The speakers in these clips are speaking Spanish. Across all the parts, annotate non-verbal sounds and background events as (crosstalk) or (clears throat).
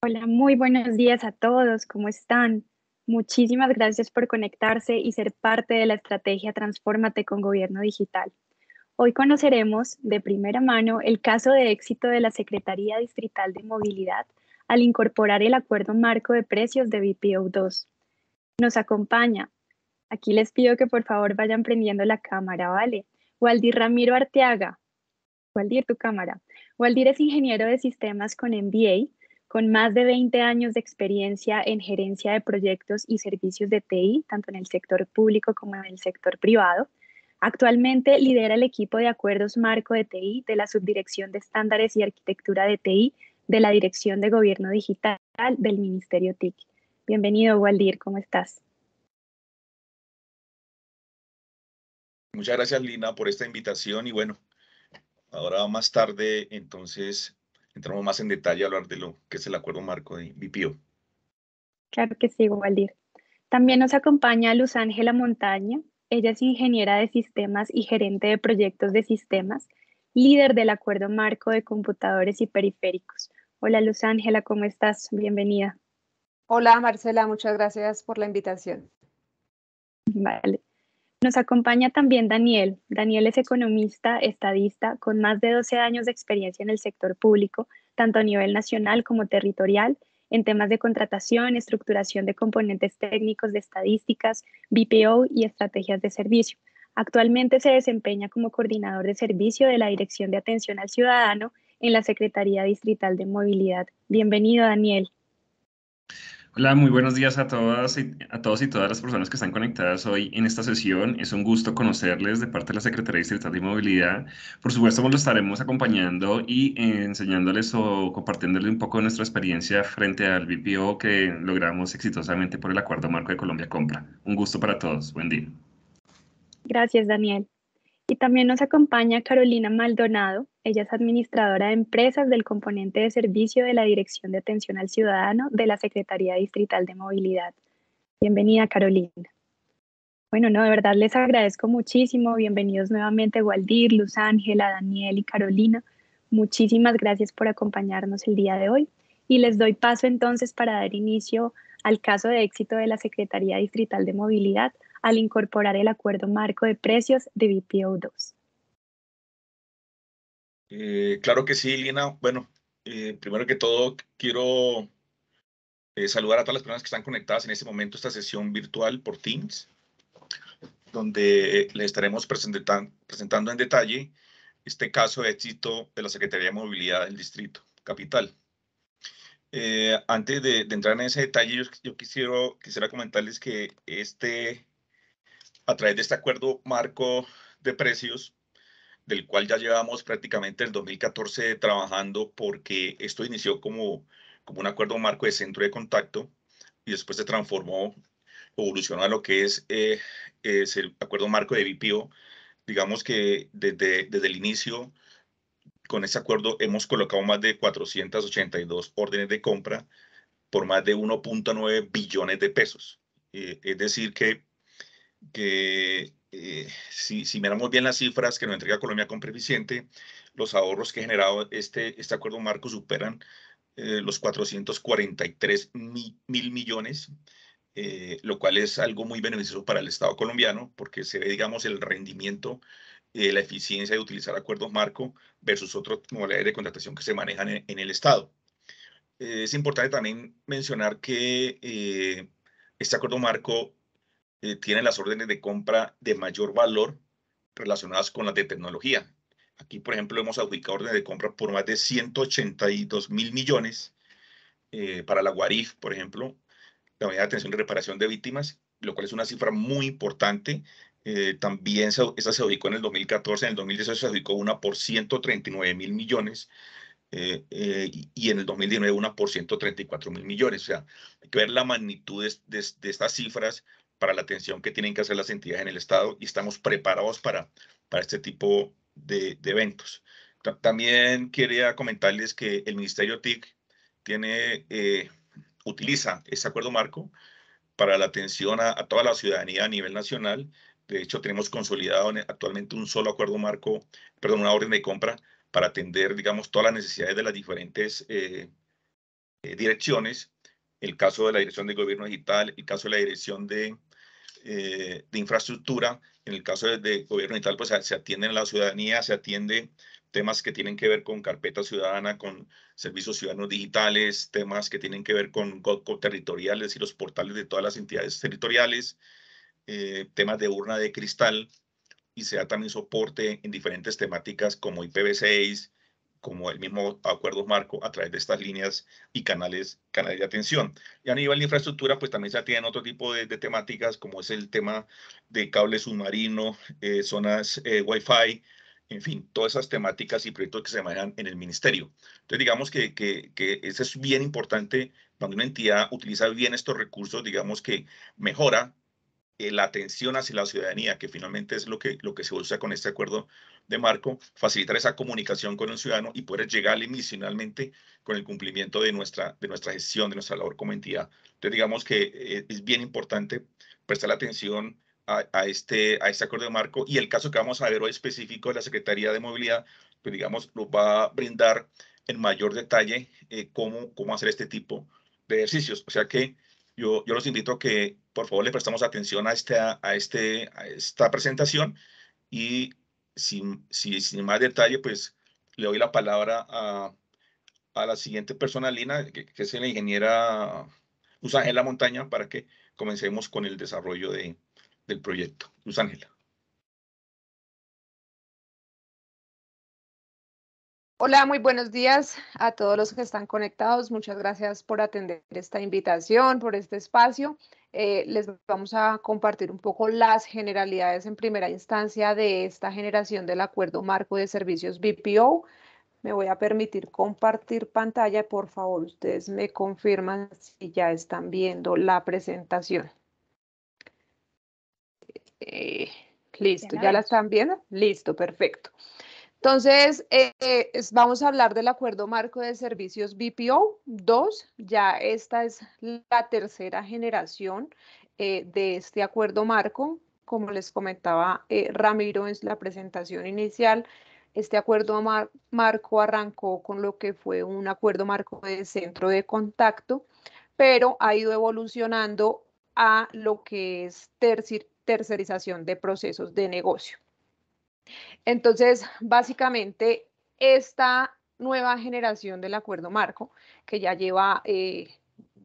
Hola, muy buenos días a todos, ¿cómo están? Muchísimas gracias por conectarse y ser parte de la estrategia Transfórmate con Gobierno Digital. Hoy conoceremos de primera mano el caso de éxito de la Secretaría Distrital de Movilidad al incorporar el acuerdo marco de precios de BPO2. Nos acompaña. Aquí les pido que por favor vayan prendiendo la cámara, ¿vale? Waldir Ramiro Arteaga. Waldir, tu cámara. Waldir es ingeniero de sistemas con MBA con más de 20 años de experiencia en gerencia de proyectos y servicios de TI, tanto en el sector público como en el sector privado. Actualmente lidera el equipo de acuerdos marco de TI de la Subdirección de Estándares y Arquitectura de TI de la Dirección de Gobierno Digital del Ministerio TIC. Bienvenido, Waldir, ¿cómo estás? Muchas gracias, Lina, por esta invitación y bueno, ahora más tarde entonces entramos más en detalle a hablar de lo que es el acuerdo marco de BPO. Claro que sí, Waldir. También nos acompaña Luz Ángela Montaña. Ella es ingeniera de sistemas y gerente de proyectos de sistemas, líder del acuerdo marco de computadores y periféricos. Hola Luz Ángela, ¿cómo estás? Bienvenida. Hola Marcela, muchas gracias por la invitación. Vale. Nos acompaña también Daniel. Daniel es economista, estadista, con más de 12 años de experiencia en el sector público, tanto a nivel nacional como territorial, en temas de contratación, estructuración de componentes técnicos de estadísticas, BPO y estrategias de servicio. Actualmente se desempeña como coordinador de servicio de la Dirección de Atención al Ciudadano en la Secretaría Distrital de Movilidad. Bienvenido, Daniel. Hola, muy buenos días a todas y a todos y todas las personas que están conectadas hoy en esta sesión. Es un gusto conocerles de parte de la Secretaría Distrital de Movilidad. Por supuesto, pues, lo estaremos acompañando y enseñándoles o compartiéndoles un poco de nuestra experiencia frente al BPO que logramos exitosamente por el Acuerdo Marco de Colombia Compra. Un gusto para todos. Buen día. Gracias, Daniel. Y también nos acompaña Carolina Maldonado, ella es administradora de empresas del componente de servicio de la Dirección de Atención al Ciudadano de la Secretaría Distrital de Movilidad. Bienvenida, Carolina. Bueno, no, de verdad les agradezco muchísimo. Bienvenidos nuevamente, Gualdir, Luz Ángela, Daniel y Carolina. Muchísimas gracias por acompañarnos el día de hoy. Y les doy paso entonces para dar inicio al caso de éxito de la Secretaría Distrital de Movilidad al incorporar el acuerdo marco de precios de BPO2? Eh, claro que sí, Lina. Bueno, eh, primero que todo, quiero eh, saludar a todas las personas que están conectadas en este momento, esta sesión virtual por Teams, donde les estaremos presentando en detalle este caso de éxito de la Secretaría de Movilidad del Distrito Capital. antes de, entrar en ese detalle, yo, yo quisiera, quisiera comentarles que este a través de este acuerdo marco de precios, del cual ya llevamos prácticamente el 2014 trabajando, porque esto inició como, como un acuerdo marco de centro de contacto y después se transformó, evolucionó a lo que es, eh, el acuerdo marco de BPO. Digamos que desde, desde el inicio, con ese acuerdo hemos colocado más de 482 órdenes de compra por más de 1.9 billones de pesos. Eh, es decir, que que eh, si, miramos bien las cifras que nos entrega Colombia con preficiente, los ahorros que ha generado este, este acuerdo marco superan eh, los 443 mil, millones, eh, lo cual es algo muy beneficioso para el Estado colombiano porque se ve, digamos, el rendimiento, la eficiencia de utilizar acuerdos marco versus otras modalidades de contratación que se manejan en el Estado. es importante también mencionar que este acuerdo marco tiene eh, tienen las órdenes de compra de mayor valor relacionadas con las de tecnología. Aquí, por ejemplo, hemos adjudicado órdenes de compra por más de 182 mil millones eh, para la Guarif, por ejemplo, la unidad de atención y reparación de víctimas, lo cual es una cifra muy importante. Eh, también se, esa se adjudicó en el 2014, en el 2018 se adjudicó una por 139 mil millones. y en el 2019 una por 134 mil millones. O sea, hay que ver la magnitud de, estas cifras para la atención que tienen que hacer las entidades en el Estado y estamos preparados para, para este tipo de, eventos. También quería comentarles que el Ministerio TIC tiene, eh, utiliza ese acuerdo marco para la atención a, toda la ciudadanía a nivel nacional. De hecho, tenemos consolidado actualmente un solo acuerdo marco, perdón, una orden de compra para atender, digamos, todas las necesidades de las diferentes eh, eh, direcciones. El caso de la Dirección de Gobierno Digital, el caso de la Dirección de eh, de infraestructura. En el caso de, gobierno y tal, pues se atiende a la ciudadanía, se atiende temas que tienen que ver con carpeta ciudadana, con servicios ciudadanos digitales, temas que tienen que ver con GOCO territoriales y los portales de todas las entidades territoriales, eh, temas de urna de cristal y se da también soporte en diferentes temáticas como IPv6, como el mismo acuerdo marco a través de estas líneas y canales, de atención. Y a nivel de infraestructura, pues también se atienden otro tipo de, temáticas, como es el tema de cable submarino, eh, zonas eh, Wi-Fi, en fin, todas esas temáticas y proyectos que se manejan en el ministerio. Entonces, digamos que, que, que eso es bien importante cuando una entidad utiliza bien estos recursos, digamos que mejora eh, la atención hacia la ciudadanía, que finalmente es lo que, lo que se usa con este acuerdo de marco, facilitar esa comunicación con el ciudadano y poder llegarle misionalmente con el cumplimiento de nuestra, de nuestra gestión, de nuestra labor como entidad. Entonces, digamos que eh, es bien importante prestar atención a, este, a este acuerdo de marco y el caso que vamos a ver hoy específico de la Secretaría de Movilidad, pues digamos, nos va a brindar en mayor detalle eh, cómo, cómo hacer este tipo de ejercicios. O sea que yo, yo los invito a que por favor le prestamos atención a, esta, a, este, esta presentación y sin, más detalle, pues le doy la palabra a, la siguiente persona, Lina, que, es la ingeniera Usangela Montaña, para que comencemos con el desarrollo de, del proyecto. Usangela. Hola, muy buenos días a todos los que están conectados. Muchas gracias por atender esta invitación, por este espacio. Eh, les vamos a compartir un poco las generalidades en primera instancia de esta generación del acuerdo marco de servicios BPO. Me voy a permitir compartir pantalla. Por favor, ustedes me confirman si ya están viendo la presentación. listo, eh, ¿ya la están viendo? Listo, perfecto. Entonces, eh, eh, vamos a hablar del acuerdo marco de servicios BPO 2. Ya esta es la tercera generación eh, de este acuerdo marco. Como les comentaba Ramiro en la presentación inicial, este acuerdo marco arrancó con lo que fue un acuerdo marco de centro de contacto, pero ha ido evolucionando a lo que es tercerización de procesos de negocio. Entonces, básicamente, esta nueva generación del acuerdo marco, que ya lleva eh,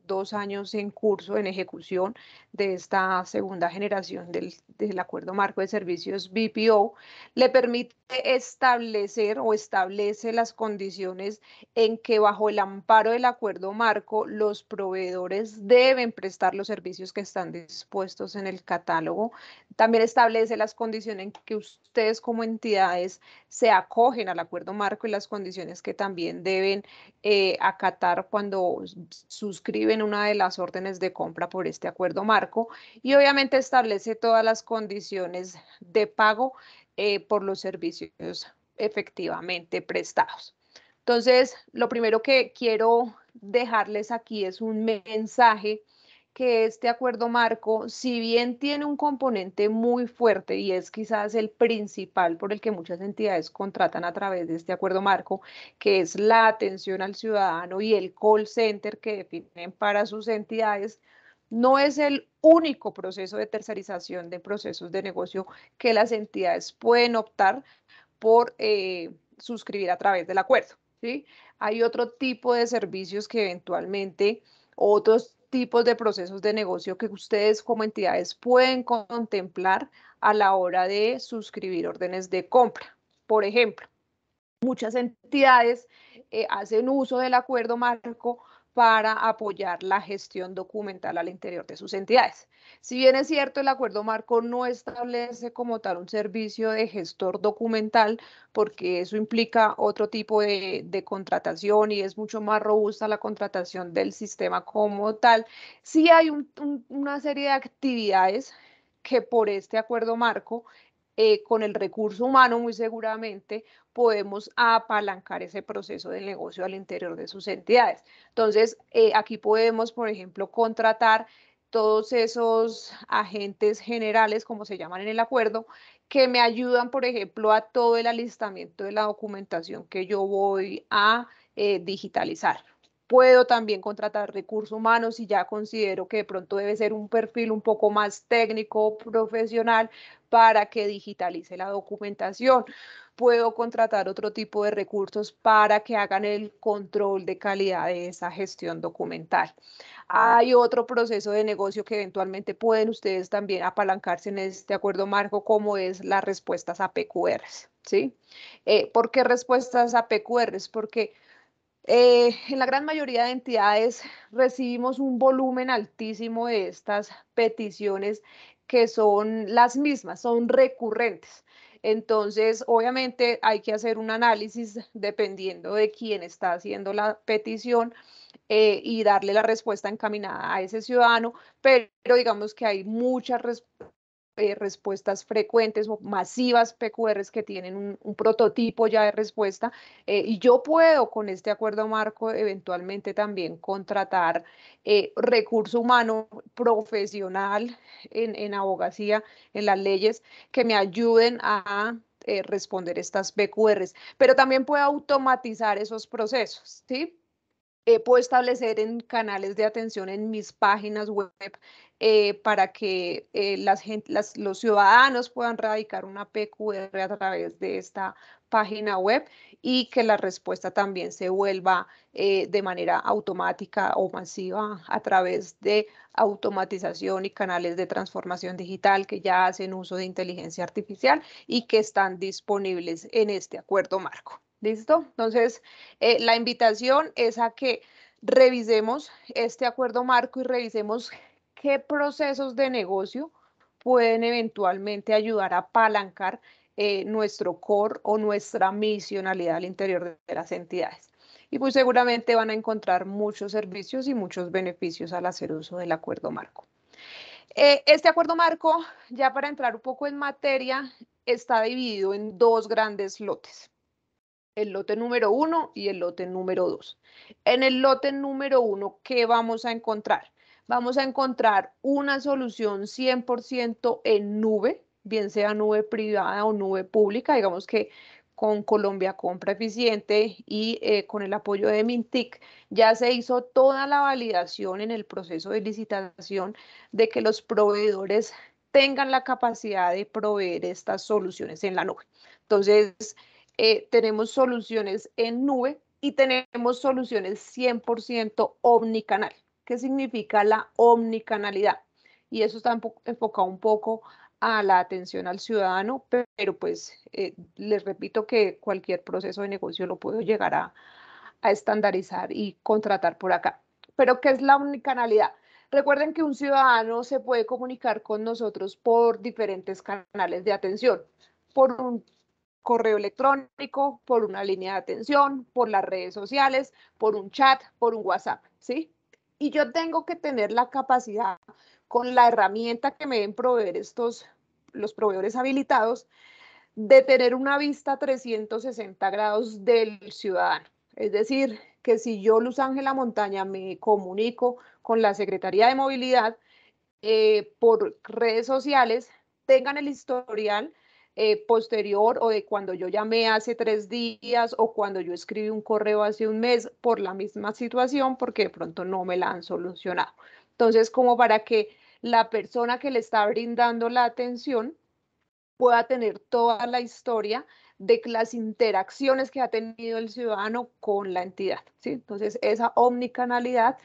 dos años en curso, en ejecución de esta segunda generación del, Acuerdo Marco de Servicios BPO, le permite establecer o establece las condiciones en que bajo el amparo del Acuerdo Marco los proveedores deben prestar los servicios que están dispuestos en el catálogo. También establece las condiciones en que ustedes como entidades se acogen al Acuerdo Marco y las condiciones que también deben eh, acatar cuando suscriben en una de las órdenes de compra por este acuerdo marco y obviamente establece todas las condiciones de pago eh, por los servicios efectivamente prestados. Entonces, lo primero que quiero dejarles aquí es un mensaje que este acuerdo marco, si bien tiene un componente muy fuerte y es quizás el principal por el que muchas entidades contratan a través de este acuerdo marco, que es la atención al ciudadano y el call center que definen para sus entidades, no es el único proceso de tercerización de procesos de negocio que las entidades pueden optar por eh, suscribir a través del acuerdo. ¿sí? Hay otro tipo de servicios que eventualmente otros tipos de procesos de negocio que ustedes como entidades pueden contemplar a la hora de suscribir órdenes de compra. Por ejemplo, muchas entidades eh, hacen uso del acuerdo marco para apoyar la gestión documental al interior de sus entidades. Si bien es cierto, el acuerdo marco no establece como tal un servicio de gestor documental, porque eso implica otro tipo de, contratación y es mucho más robusta la contratación del sistema como tal, sí hay una serie de actividades que por este acuerdo marco eh, con el recurso humano muy seguramente podemos apalancar ese proceso del negocio al interior de sus entidades. Entonces, eh, aquí podemos, por ejemplo, contratar todos esos agentes generales, como se llaman en el acuerdo, que me ayudan, por ejemplo, a todo el alistamiento de la documentación que yo voy a eh, digitalizar puedo también contratar recursos humanos y ya considero que de pronto debe ser un perfil un poco más técnico, profesional, para que digitalice la documentación. Puedo contratar otro tipo de recursos para que hagan el control de calidad de esa gestión documental. Hay otro proceso de negocio que eventualmente pueden ustedes también apalancarse en este acuerdo marco, como es las respuestas a PQRs. ¿sí? Eh, ¿Por qué respuestas a PQRs? Porque eh, en la gran mayoría de entidades recibimos un volumen altísimo de estas peticiones que son las mismas, son recurrentes. Entonces, obviamente hay que hacer un análisis dependiendo de quién está haciendo la petición eh, y darle la respuesta encaminada a ese ciudadano, pero digamos que hay muchas respuestas eh, respuestas frecuentes o masivas PQRs que tienen un, prototipo ya de respuesta. Eh, y yo puedo con este acuerdo marco eventualmente también contratar eh, recurso humano profesional en, en, abogacía, en las leyes, que me ayuden a... responder estas PQRs, pero también puedo automatizar esos procesos, ¿sí? Eh, puedo establecer en canales de atención en mis páginas web eh, para que eh, los ciudadanos puedan radicar una PQR a través de esta página web y que la respuesta también se vuelva de manera automática o masiva a través de automatización y canales de transformación digital que ya hacen uso de inteligencia artificial y que están disponibles en este acuerdo marco. ¿Listo? Entonces, eh, la invitación es a que revisemos este acuerdo marco y revisemos qué procesos de negocio pueden eventualmente ayudar a apalancar eh, nuestro core o nuestra misionalidad al interior de las entidades. Y pues seguramente van a encontrar muchos servicios y muchos beneficios al hacer uso del acuerdo marco. Eh, este acuerdo marco, ya para entrar un poco en materia, está dividido en dos grandes lotes el lote número uno y el lote número dos. En el lote número uno, ¿qué vamos a encontrar? Vamos a encontrar una solución 100% en nube, bien sea nube privada o nube pública, digamos que con Colombia Compra Eficiente y eh, con el apoyo de Mintic, ya se hizo toda la validación en el proceso de licitación de que los proveedores tengan la capacidad de proveer estas soluciones en la nube. Entonces, eh, tenemos soluciones en nube y tenemos soluciones 100% omnicanal. ¿Qué significa la omnicanalidad? Y eso está enfocado un poco a la atención al ciudadano, pero pues eh, les repito que cualquier proceso de negocio lo puedo llegar a, a, estandarizar y contratar por acá. Pero ¿qué es la omnicanalidad? Recuerden que un ciudadano se puede comunicar con nosotros por diferentes canales de atención. Por un correo electrónico, por una línea de atención, por las redes sociales, por un chat, por un WhatsApp, ¿sí? Y yo tengo que tener la capacidad con la herramienta que me den proveer estos, los proveedores habilitados, de tener una vista 360 grados del ciudadano. Es decir, que si yo, Luz Ángela Montaña, me comunico con la Secretaría de Movilidad eh, por redes sociales, tengan el historial eh, posterior o de cuando yo llamé hace tres días o cuando yo escribí un correo hace un mes por la misma situación porque de pronto no me la han solucionado. Entonces, como para que la persona que le está brindando la atención pueda tener toda la historia de las interacciones que ha tenido el ciudadano con la entidad. ¿sí? Entonces, esa omnicanalidad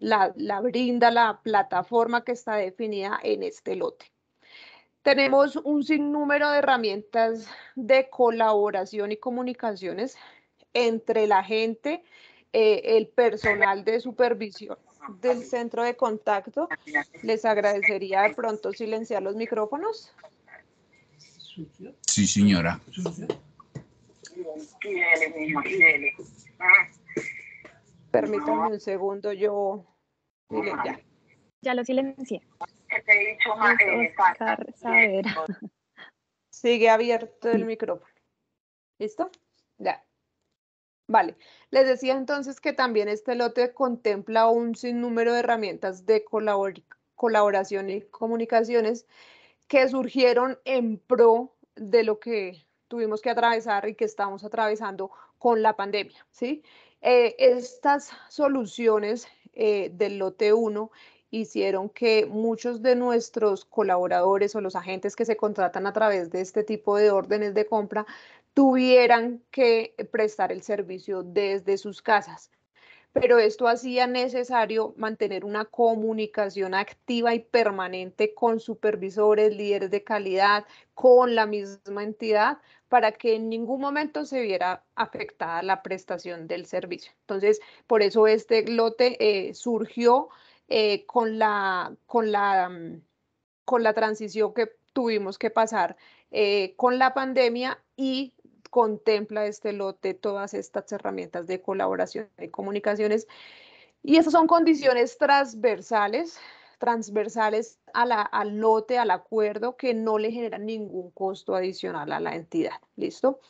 la, la brinda la plataforma que está definida en este lote. Tenemos un sinnúmero de herramientas de colaboración y comunicaciones entre la gente, eh, el personal de supervisión del centro de contacto. Les agradecería de pronto silenciar los micrófonos. Sí, señora. Permítanme un segundo, yo... Ya. ya lo silencié. Sigue abierto el micrófono. ¿Listo? Ya. Vale. Les decía entonces que también este lote contempla un sinnúmero de herramientas de colaboración y comunicaciones que surgieron en pro de lo que tuvimos que atravesar y que estamos atravesando con la pandemia, ¿sí? Eh, estas soluciones eh, del lote 1 hicieron que muchos de nuestros colaboradores o los agentes que se contratan a través de este tipo de órdenes de compra tuvieran que prestar el servicio desde sus casas. Pero esto hacía necesario mantener una comunicación activa y permanente con supervisores, líderes de calidad, con la misma entidad, para que en ningún momento se viera afectada la prestación del servicio. Entonces, por eso este lote eh, surgió eh, con, la, mm, con, la, transición que tuvimos que pasar eh, con la pandemia y contempla este lote todas estas herramientas de colaboración y comunicaciones. Y esas son condiciones transversales, transversales al lote, al acuerdo, que no le generan ningún costo adicional a la entidad. ¿Listo?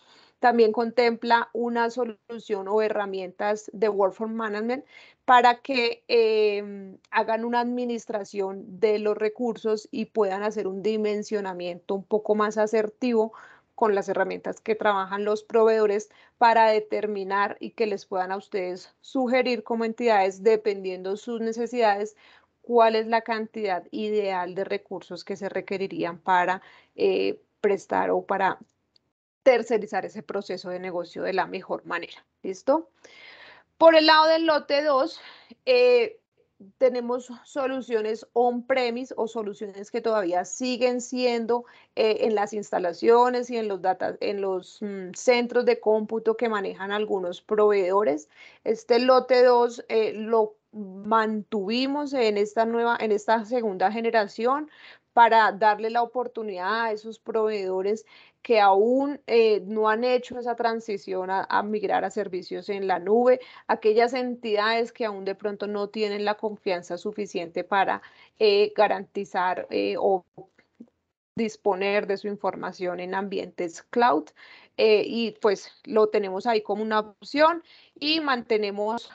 También contempla una solución o herramientas de Workforce Management para que em, hagan una administración de los recursos y puedan hacer un dimensionamiento un poco más asertivo con las herramientas que trabajan los proveedores para determinar y que les puedan a ustedes sugerir como entidades, dependiendo sus necesidades, cuál es la cantidad ideal de recursos que se requerirían para eh, prestar o para tercerizar ese proceso de negocio de la mejor manera. ¿Listo? Por el lado del lote 2, eh, tenemos soluciones on-premise o soluciones que todavía siguen siendo eh, en las instalaciones y en los, en los mm, centros de cómputo que manejan algunos proveedores. Este lote 2 eh, lo mantuvimos en esta nueva, en esta segunda generación para darle la oportunidad a esos proveedores que aún eh, no han hecho esa transición a, migrar a servicios en la nube, aquellas entidades que aún de pronto no tienen la confianza suficiente para eh, garantizar eh, o disponer de su información en ambientes cloud. y pues lo tenemos ahí como una opción y mantenemos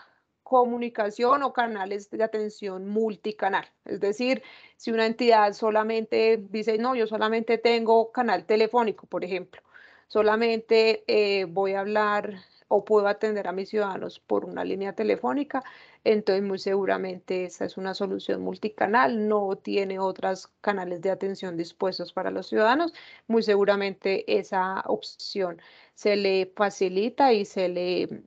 comunicación o canales de atención multicanal. Es decir, si una entidad solamente dice, no, yo solamente tengo canal telefónico, por ejemplo, solamente eh, voy a hablar o puedo atender a mis ciudadanos por una línea telefónica, entonces muy seguramente esa es una solución multicanal, no tiene otros canales de atención dispuestos para los ciudadanos, muy seguramente esa opción se le facilita y se le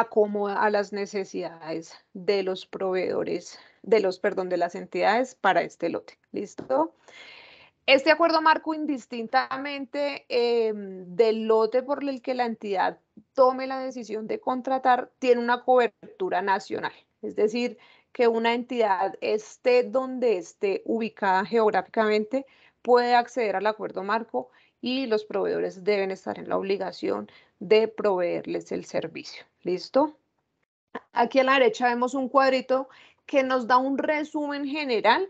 acomoda a las necesidades de los proveedores, de los, perdón, de las entidades para este lote. ¿Listo? Este acuerdo marco indistintamente em, del lote por el que la entidad tome la decisión de contratar, tiene una cobertura nacional. Es decir, que una entidad esté donde esté ubicada geográficamente, puede acceder al acuerdo marco y los proveedores deben estar en la obligación de proveerles el servicio. ¿Listo? Aquí a la derecha vemos un cuadrito que nos da un resumen general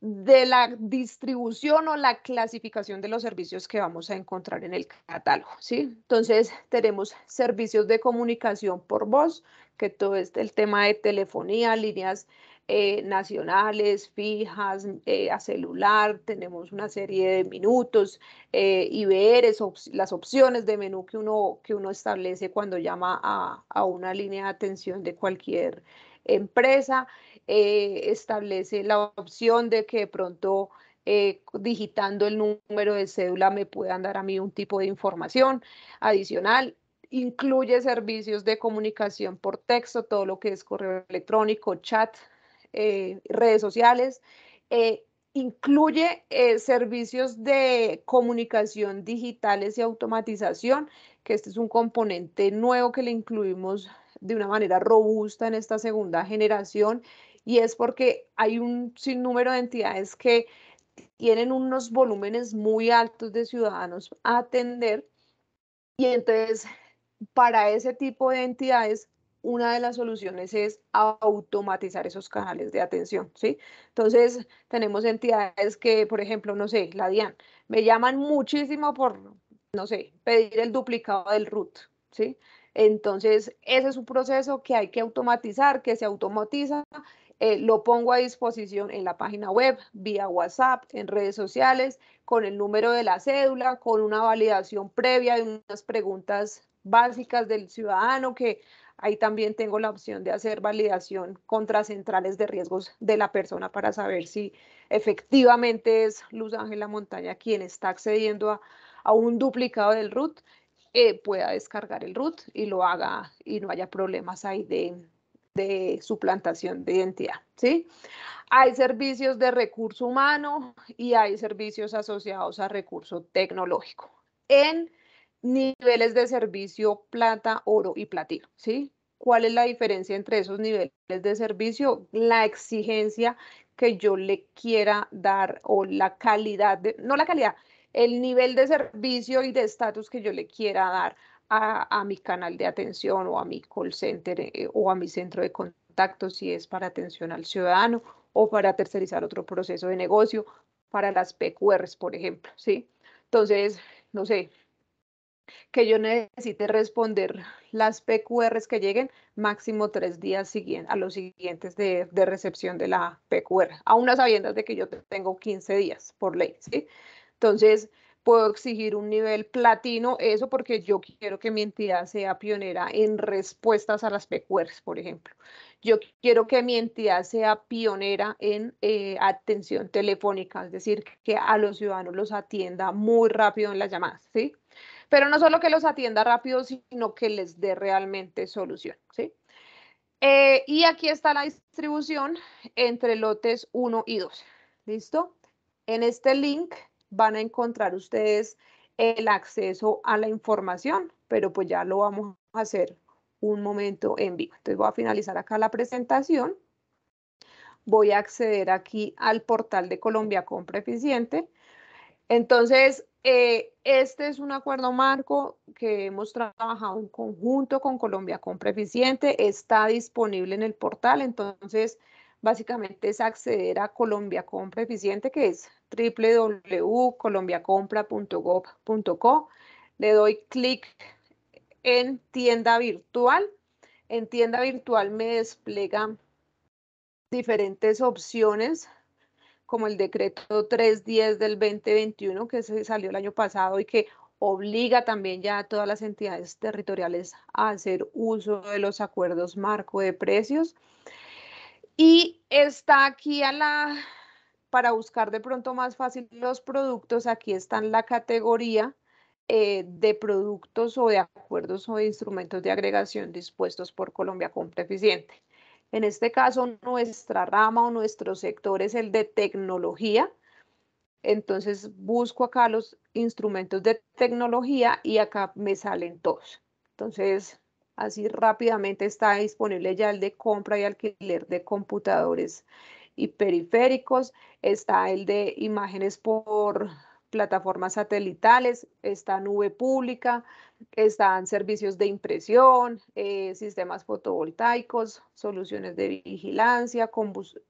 de la distribución o la clasificación de los servicios que vamos a encontrar en el catálogo, ¿sí? Entonces, tenemos servicios de comunicación por voz, que todo es el tema de telefonía, líneas eh, nacionales, fijas, mm, eh, a celular, tenemos una serie de minutos, eh, ver las opciones de menú que uno, que uno establece cuando llama a, a una línea de atención de cualquier empresa, eh, establece la opción de que pronto digitando el número de cédula me puedan dar a mí un tipo de información adicional. Incluye servicios de comunicación por texto, todo lo que es correo electrónico, chat, eh, redes sociales. Eh, incluye eh, servicios de comunicación digitales y automatización, que este es un componente nuevo que le incluimos de una manera robusta en esta segunda generación y es porque hay un sinnúmero de entidades que tienen unos volúmenes muy altos de ciudadanos a atender y entonces para ese tipo de entidades una de las soluciones es automatizar esos canales de atención, ¿sí? Entonces, tenemos entidades que, por ejemplo, no sé, la DIAN, me llaman muchísimo por, no sé, pedir el duplicado del root. ¿sí? Entonces, ese es un proceso que hay que automatizar, que se automatiza. Eh, lo pongo a disposición en la página web, vía WhatsApp, en redes sociales, con el número de la cédula, con una validación previa de unas preguntas básicas del ciudadano que Ahí también tengo la opción de hacer validación contra centrales de riesgos de la persona para saber si efectivamente es Luz Ángela Montaña quien está accediendo a, un duplicado del root, eh, pueda descargar el root y lo haga y no haya problemas ahí de, suplantación de identidad. ¿sí? Hay servicios de recurso humano y hay servicios asociados a recurso tecnológico. En niveles de servicio plata, oro y platino, ¿sí? ¿Cuál es la diferencia entre esos niveles de servicio? La exigencia que yo le quiera dar o la calidad, de, no la calidad, el nivel de servicio y de estatus que yo le quiera dar a, mi canal de atención o a mi call center eh, o a mi centro de contacto si es para atención al ciudadano o para tercerizar otro proceso de negocio, para las PQRs, por ejemplo, ¿sí? Entonces, no sé, que yo necesite responder las PQRs que lleguen máximo tres días a los siguientes de, recepción de la PQR, aún unas sabiendas de que yo tengo 15 días por ley, ¿sí? Entonces, puedo exigir un nivel platino, eso porque yo quiero que mi entidad sea pionera en respuestas a las PQRs, por ejemplo. Yo quiero que mi entidad sea pionera en eh, atención telefónica, es decir, que a los ciudadanos los atienda muy rápido en las llamadas, ¿sí? Pero no solo que los atienda rápido, sino que les dé realmente solución, ¿sí? Eh, y aquí está la distribución entre lotes 1 y 2, ¿listo? En este link van a encontrar ustedes el acceso a la información, pero pues ya lo vamos a hacer un momento en vivo. Entonces voy a finalizar acá la presentación. Voy a acceder aquí al portal de Colombia Compra Eficiente entonces, eh, este es un acuerdo marco que hemos trabajado en conjunto con Colombia Compra Eficiente, está disponible en el portal, entonces básicamente es acceder a Colombia Compra Eficiente, que es www.colombiacompra.gov.co. Le doy clic en tienda virtual. En tienda virtual me despliega diferentes opciones como el decreto 310 del 2021 que se salió el año pasado y que obliga también ya a todas las entidades territoriales a hacer uso de los acuerdos marco de precios. Y está aquí a la, para buscar de pronto más fácil los productos, aquí está en la categoría eh, de productos o de acuerdos o de instrumentos de agregación dispuestos por Colombia Compra Eficiente. En este caso, nuestra rama o nuestro sector es el de tecnología. Entonces busco acá los instrumentos de tecnología y acá me salen todos. Entonces, así rápidamente está disponible ya el de compra y alquiler de computadores y periféricos. Está el de imágenes por plataformas satelitales, está nube pública, están servicios de impresión, eh, sistemas fotovoltaicos, soluciones de vigilancia,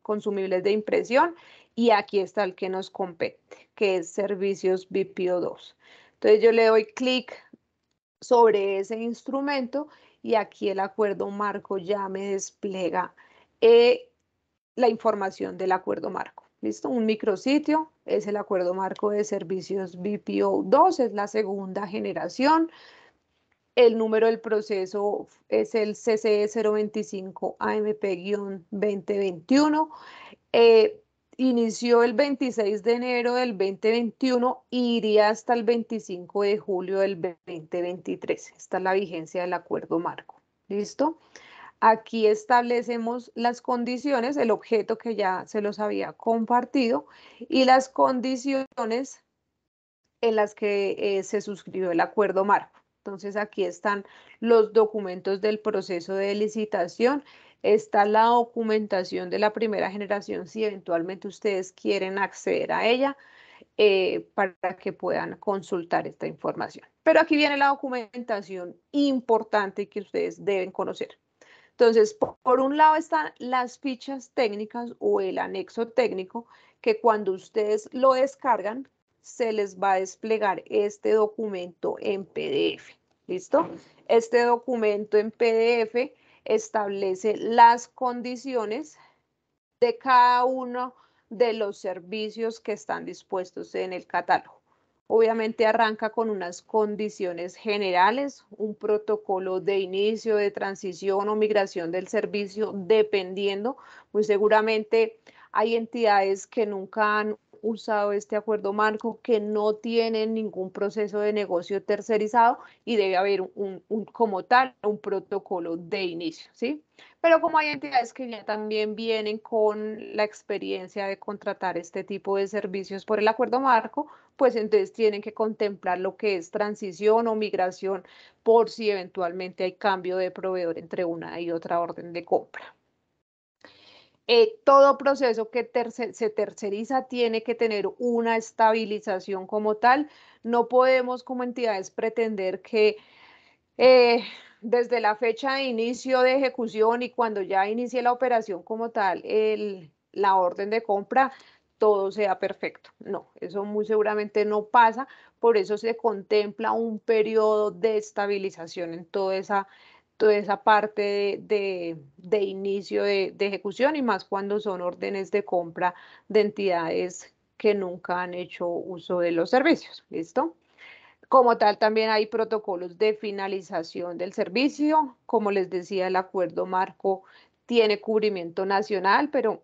consumibles de impresión y aquí está el que nos compete, que es servicios BPO2. Entonces yo le doy clic sobre ese instrumento y aquí el acuerdo marco ya me despliega eh, la información del acuerdo marco. ¿Listo? Un micrositio es el acuerdo marco de servicios BPO2, es la segunda generación. El número del proceso es el CCE 025 AMP-2021. inició el 26 de enero del 2021 e iría hasta el 25 de julio del 2023. Esta es la vigencia del acuerdo marco. ¿Listo? Aquí establecemos las condiciones, el objeto que ya se los había compartido y las condiciones en las que eh, se suscribió el acuerdo marco. Entonces aquí están los documentos del proceso de licitación, está la documentación de la primera generación si eventualmente ustedes quieren acceder a ella eh, para que puedan consultar esta información. Pero aquí viene la documentación importante que ustedes deben conocer. Entonces, por un lado están las fichas técnicas o el anexo técnico, que cuando ustedes lo descargan, se les va a desplegar este documento en PDF. ¿Listo? Este documento en PDF establece las condiciones de cada uno de los servicios que están dispuestos en el catálogo. Obviamente arranca con unas condiciones generales, un protocolo de inicio, de transición o migración del servicio, dependiendo. Muy seguramente hay entidades que nunca han usado este acuerdo marco, que no tienen ningún proceso de negocio tercerizado y debe haber un, como tal un protocolo de inicio, ¿sí? Pero como hay entidades que ya también vienen con la experiencia de contratar este tipo de servicios por el acuerdo marco, pues entonces tienen que contemplar lo que es transición o migración por si eventualmente hay cambio de proveedor entre una y otra orden de compra. Eh, todo proceso que se terceriza tiene que tener una estabilización como tal. No podemos como entidades pretender que eh, desde la fecha de inicio de ejecución y cuando ya inicie la operación como tal, la orden de compra todo sea perfecto. No, eso muy seguramente no pasa, por eso se contempla un periodo de estabilización en toda esa, toda esa parte de, inicio de, de ejecución y más cuando son órdenes de compra de entidades que nunca han hecho uso de los servicios. ¿Listo? Como tal, también hay protocolos de finalización del servicio. Como les decía, el acuerdo marco tiene cubrimiento nacional, pero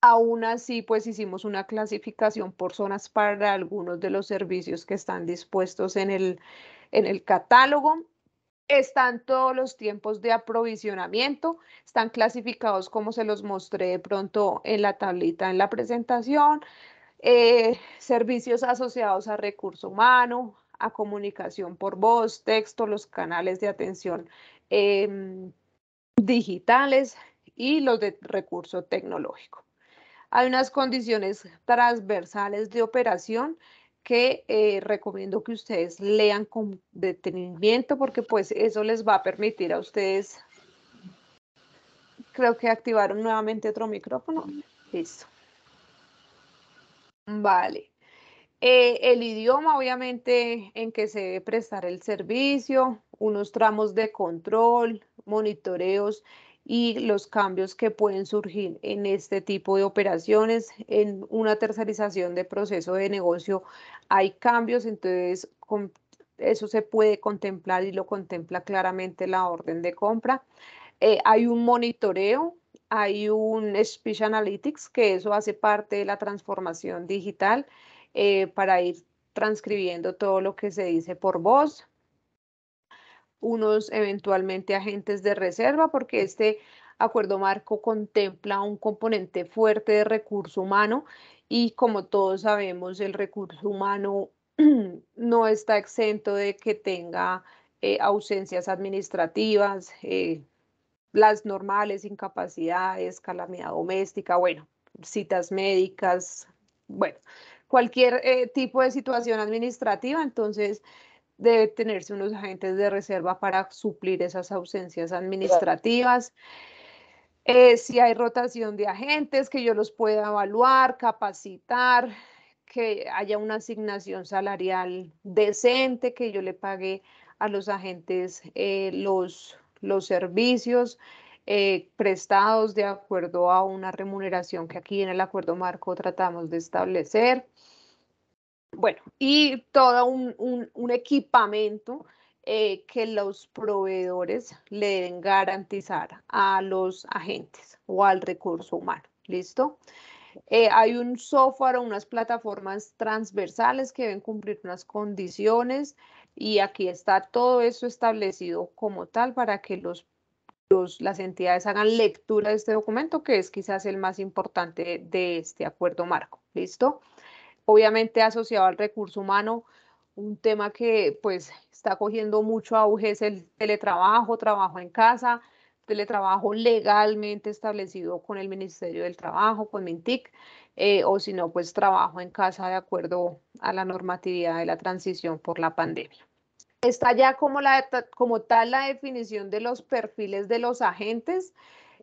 Aún así, pues hicimos una clasificación por zonas para algunos de los servicios que están dispuestos en el, en el catálogo. Están todos los tiempos de aprovisionamiento, están clasificados como se los mostré de pronto en la tablita en la presentación. Eh, servicios asociados a recurso humano, a comunicación por voz, texto, los canales de atención em, digitales y los de recurso tecnológico. Hay unas condiciones transversales de operación que eh, recomiendo que ustedes lean con detenimiento porque pues eso les va a permitir a ustedes, creo que activaron nuevamente otro micrófono, listo. Vale. Eh, el idioma, obviamente, en que se debe prestar el servicio, unos tramos de control, monitoreos y los cambios que pueden surgir en este tipo de operaciones. En una tercerización de proceso de negocio hay cambios, entonces eso se puede contemplar y lo contempla claramente la orden de compra. Eh, hay un monitoreo, hay un Speech Analytics, que eso hace parte de la transformación digital eh, para ir transcribiendo todo lo que se dice por voz unos eventualmente agentes de reserva, porque este acuerdo marco contempla un componente fuerte de recurso humano y como todos sabemos, el recurso humano (clears throat) no está exento de que tenga eh, ausencias administrativas, eh, las normales, incapacidades, calamidad doméstica, bueno, citas médicas, bueno, cualquier eh, tipo de situación administrativa. Entonces, debe tenerse unos agentes de reserva para suplir esas ausencias administrativas. Eh, si hay rotación de agentes, que yo los pueda evaluar, capacitar, que haya una asignación salarial decente, que yo le pague a los agentes eh, los, los servicios. Eh, prestados de acuerdo a una remuneración que aquí en el acuerdo marco tratamos de establecer. Bueno, y todo un, un, equipamiento eh, que los proveedores le deben garantizar a los agentes o al recurso humano. ¿Listo? Eh, hay un software o unas plataformas transversales que deben cumplir unas condiciones y aquí está todo eso establecido como tal para que las entidades hagan lectura de este documento que es quizás el más importante de este acuerdo marco. ¿Listo? obviamente asociado al recurso humano, un tema que pues está cogiendo mucho auge es el teletrabajo, trabajo en casa, teletrabajo legalmente establecido con el Ministerio del Trabajo, con MINTIC, eh, o si no, pues trabajo en casa de acuerdo a la normatividad de la transición por la pandemia. Está ya como, la, como tal la definición de los perfiles de los agentes.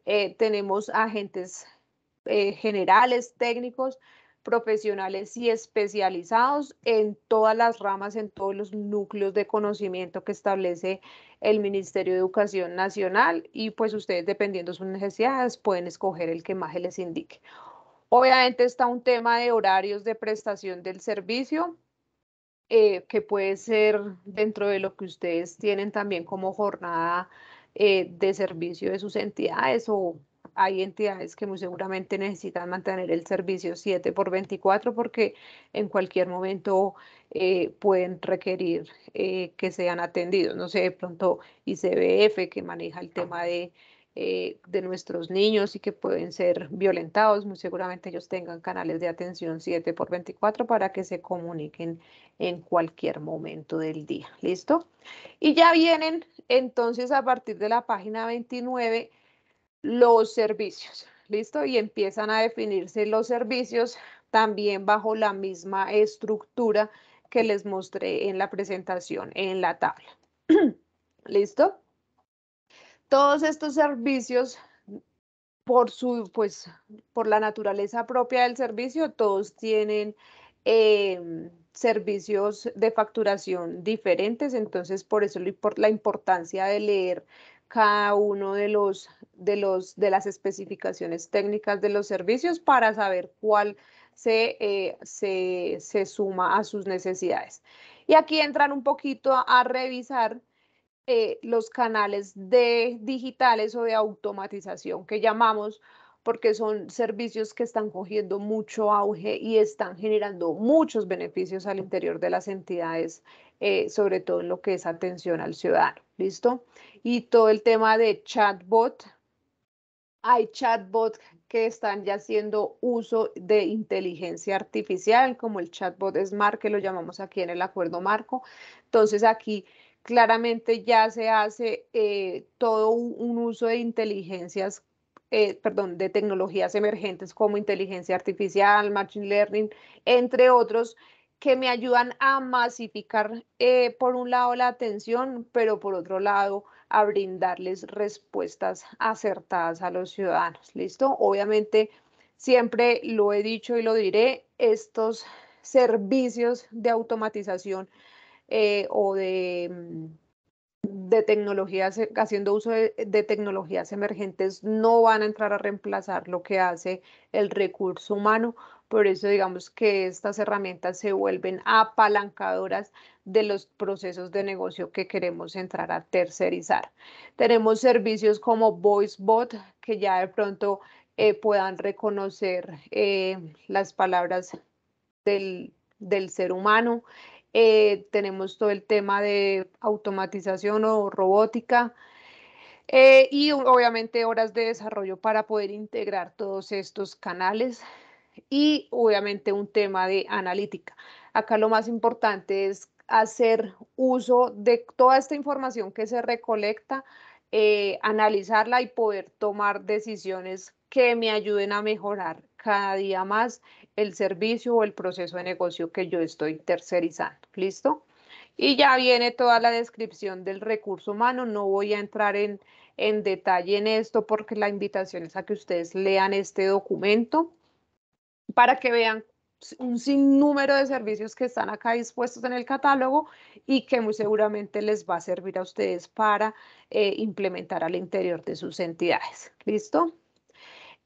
Eh, tenemos agentes eh, generales, técnicos, profesionales y especializados en todas las ramas, en todos los núcleos de conocimiento que establece el Ministerio de Educación Nacional y pues ustedes dependiendo de sus necesidades pueden escoger el que más les indique. Obviamente está un tema de horarios de prestación del servicio, eh, que puede ser dentro de lo que ustedes tienen también como jornada eh, de servicio de sus entidades o hay entidades que muy seguramente necesitan mantener el servicio 7 x 24 porque en cualquier momento eh, pueden requerir eh, que sean atendidos. No sé, de pronto ICBF que maneja el tema de, eh, de nuestros niños y que pueden ser violentados, muy seguramente ellos tengan canales de atención 7 x 24 para que se comuniquen en cualquier momento del día. ¿Listo? Y ya vienen entonces a partir de la página 29 los servicios. ¿Listo? Y empiezan a definirse los servicios también bajo la misma estructura que les mostré en la presentación, en la tabla. (clears throat) ¿Listo? Todos estos servicios, por, su, pues, por la naturaleza propia del servicio, todos tienen em, servicios de facturación diferentes, entonces por eso la importancia de leer cada uno de los de los de las especificaciones técnicas de los servicios para saber cuál se, eh, se, suma a sus necesidades. Y aquí entran un poquito a, revisar eh, los canales de digitales o de automatización que llamamos porque son servicios que están cogiendo mucho auge y están generando muchos beneficios al interior de las entidades eh, sobre todo en lo que es atención al ciudadano, ¿listo? Y todo el tema de chatbot. Hay chatbots que están ya haciendo uso de inteligencia artificial, como el chatbot Smart, que lo llamamos aquí en el acuerdo marco. Entonces aquí claramente ya se hace eh, todo un, uso de inteligencias, eh, perdón, de tecnologías emergentes como inteligencia artificial, machine learning, entre otros, que me ayudan a masificar, eh, por un lado, la atención, pero por otro lado, a brindarles respuestas acertadas a los ciudadanos. ¿Listo? Obviamente, siempre lo he dicho y lo diré, estos servicios de automatización eh, o de, mm, tecnologías, eh, haciendo uso de, tecnologías emergentes, no van a entrar a reemplazar lo que hace el recurso humano, por eso digamos que estas herramientas se vuelven apalancadoras de los procesos de negocio que queremos entrar a tercerizar. Tenemos servicios como VoiceBot, que ya de pronto eh, puedan reconocer eh, las palabras del, ser humano. Eh, tenemos todo el tema de automatización o robótica y obviamente horas de desarrollo para poder integrar todos estos canales y obviamente un tema de analítica. Acá lo más importante es hacer uso de toda esta información que se recolecta, eh, analizarla y poder tomar decisiones que me ayuden a mejorar cada día más el servicio o el proceso de negocio que yo estoy tercerizando. ¿Listo? Y ya viene toda la descripción del recurso humano. No voy a entrar en, en detalle en esto porque la invitación es a que ustedes lean este documento para que vean un sinnúmero de servicios que están acá dispuestos en el catálogo y que muy seguramente les va a servir a ustedes para eh, implementar al interior de sus entidades. ¿Listo?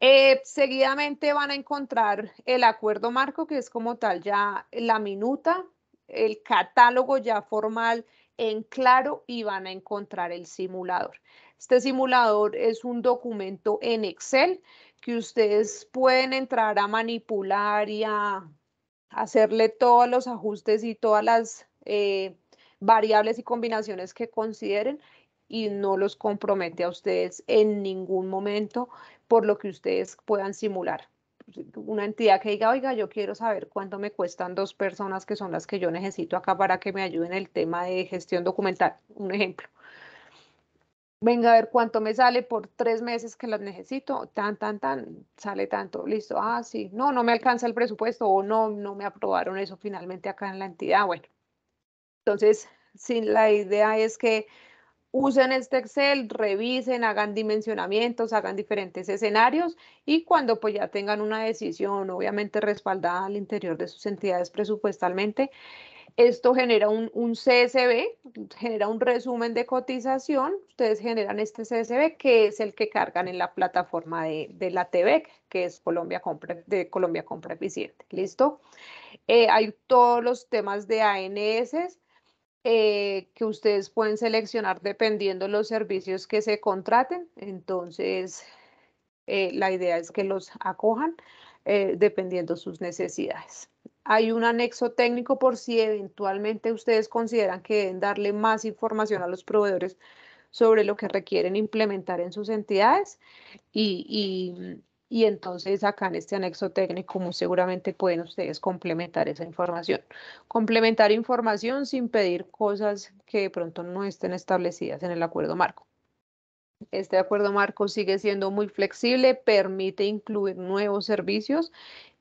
Eh, seguidamente van a encontrar el acuerdo marco, que es como tal ya la minuta, el catálogo ya formal en claro y van a encontrar el simulador. Este simulador es un documento en Excel que ustedes pueden entrar a manipular y a hacerle todos los ajustes y todas las eh, variables y combinaciones que consideren y no los compromete a ustedes en ningún momento por lo que ustedes puedan simular. Una entidad que diga, oiga, yo quiero saber cuánto me cuestan dos personas que son las que yo necesito acá para que me ayuden en el tema de gestión documental, un ejemplo venga a ver cuánto me sale por tres meses que las necesito, tan, tan, tan, sale tanto, listo, ah, sí, no, no me alcanza el presupuesto o no, no me aprobaron eso finalmente acá en la entidad, bueno. Entonces, sí, la idea es que usen este Excel, revisen, hagan dimensionamientos, hagan diferentes escenarios y cuando pues ya tengan una decisión, obviamente respaldada al interior de sus entidades presupuestalmente, esto genera un, un CSV, genera un resumen de cotización. Ustedes generan este CSV que es el que cargan en la plataforma de, la TVEC, que es Colombia Compra, de Colombia Compra Eficiente. ¿Listo? Eh, hay todos los temas de ANS eh, que ustedes pueden seleccionar dependiendo los servicios que se contraten. Entonces, eh, la idea es que los acojan dependiendo sus necesidades. Hay un anexo técnico por si eventualmente ustedes consideran que deben darle más información a los proveedores sobre lo que requieren implementar en sus entidades y, entonces acá en este anexo técnico como seguramente pueden ustedes complementar esa información. Complementar información sin pedir cosas que de pronto no estén establecidas en el acuerdo marco. Este acuerdo marco sigue siendo muy flexible, permite incluir nuevos servicios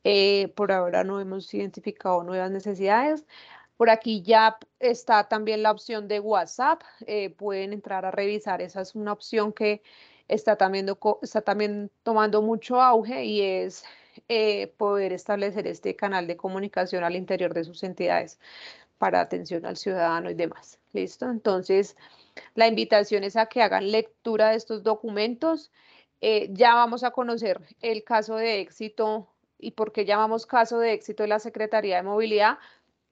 eh, por ahora no hemos identificado nuevas necesidades. Por aquí ya está también la opción de WhatsApp. Eh, pueden entrar a revisar. Esa es una opción que está también, está también tomando mucho auge y es eh, poder establecer este canal de comunicación al interior de sus entidades para atención al ciudadano y demás. ¿Listo? Entonces, la invitación es a que hagan lectura de estos documentos. ya vamos a conocer el caso de éxito y por qué llamamos caso de éxito de la Secretaría de Movilidad,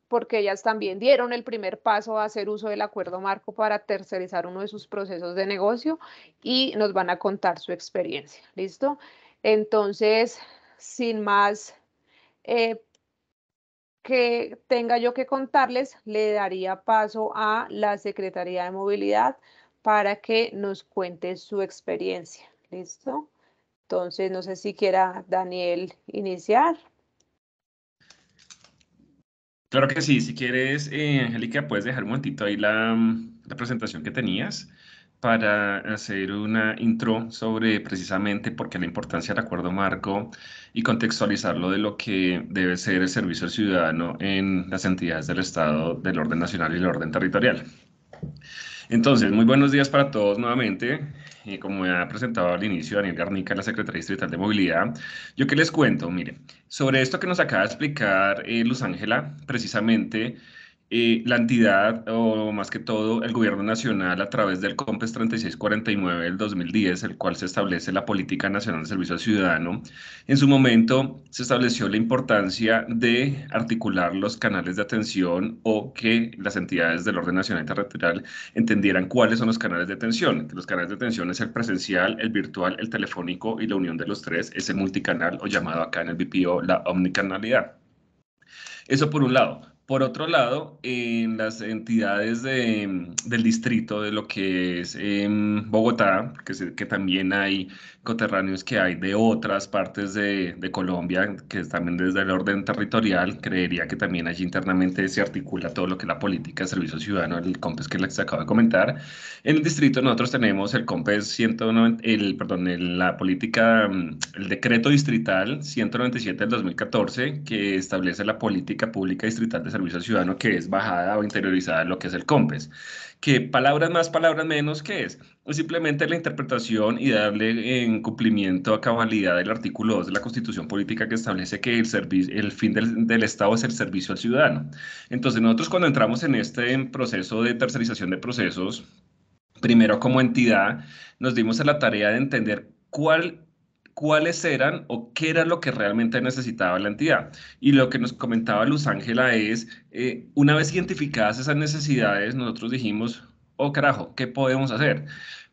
porque ellas también dieron el primer paso a hacer uso del acuerdo marco para tercerizar uno de sus procesos de negocio y nos van a contar su experiencia. ¿Listo? Entonces, sin más eh, que tenga yo que contarles, le daría paso a la Secretaría de Movilidad para que nos cuente su experiencia. ¿Listo? Entonces, no sé si quiera Daniel iniciar. Claro que sí, si quieres, eh, Angélica, puedes dejar un momentito ahí mm, la, presentación que tenías para hacer una intro sobre precisamente por qué la importancia del acuerdo marco y contextualizarlo de lo que debe ser el servicio al ciudadano en las entidades del Estado del orden nacional y del orden territorial. Entonces, muy buenos días para todos nuevamente como me ha presentado al inicio Daniel Garnica, la Secretaría Distrital de Movilidad, yo qué les cuento, mire, sobre esto que nos acaba de explicar eh, Luz Ángela, precisamente la entidad o más que todo el gobierno nacional a través del COMPES 3649 del 2010, el cual se establece la Política Nacional de Servicio al Ciudadano, en su momento se estableció la importancia de articular los canales de atención o que las entidades del orden nacional y territorial entendieran cuáles son los canales de atención. Los canales de atención es el presencial, el virtual, el telefónico y la unión de los tres, ese multicanal o llamado acá en el BPO la omnicanalidad. Eso por un lado. Por otro lado, en las entidades de, mm, del distrito de lo que es en em, Bogotá, que, que también hay coterráneos que hay de otras partes de, de, Colombia, que también desde el orden territorial, creería que también allí internamente se articula todo lo que es la política de servicio ciudadano, el COMPES que les acabo de comentar. En el distrito nosotros tenemos el COMPES 190, el, perdón, la política, mm, el decreto distrital 197 del 2014, que establece la política pública distrital de servicio al ciudadano que es bajada o interiorizada lo que es el COMPES. Que palabras más, palabras menos, ¿qué es? Pues simplemente la interpretación y darle en cumplimiento a cabalidad del artículo 2 de la Constitución Política que establece que el, el fin del, del Estado es el servicio al ciudadano. Entonces nosotros cuando entramos en este proceso de tercerización de procesos, primero como entidad, nos dimos a la tarea de entender cuál cuáles eran o qué era lo que realmente necesitaba la entidad. Y lo que nos comentaba Luz Ángela es, eh, una vez identificadas esas necesidades, nosotros dijimos, oh carajo, ¿qué podemos hacer?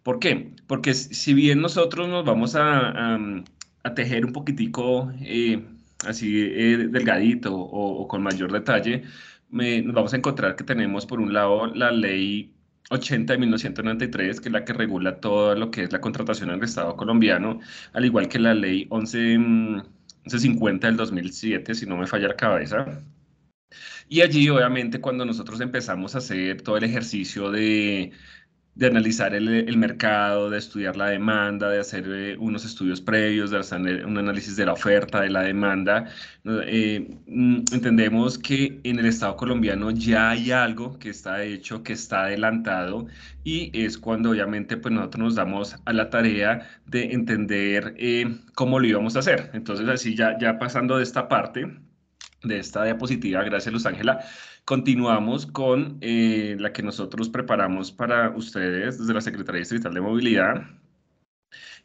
¿Por qué? Porque si bien nosotros nos vamos a, a, tejer un poquitico eh, así eh, delgadito o, con mayor detalle, nos vamos a encontrar que tenemos por un lado la ley 80 de 1993, que es la que regula todo lo que es la contratación en el Estado colombiano, al igual que la ley 11, 1150 mm, del 2007, si no me falla la cabeza. Y allí, obviamente, cuando nosotros empezamos a hacer todo el ejercicio de de analizar el, mercado, de estudiar la demanda, de hacer eh, unos estudios previos, de hacer eh, un análisis de la oferta, de la demanda. Eh, mm, entendemos que en el Estado colombiano ya hay algo que está hecho, que está adelantado y es cuando obviamente pues nosotros nos damos a la tarea de entender cómo lo íbamos a hacer. Entonces así ya, ya pasando de esta parte, de esta diapositiva, gracias Luz Ángela, Continuamos con eh, la que nosotros preparamos para ustedes desde la Secretaría Distrital de Movilidad,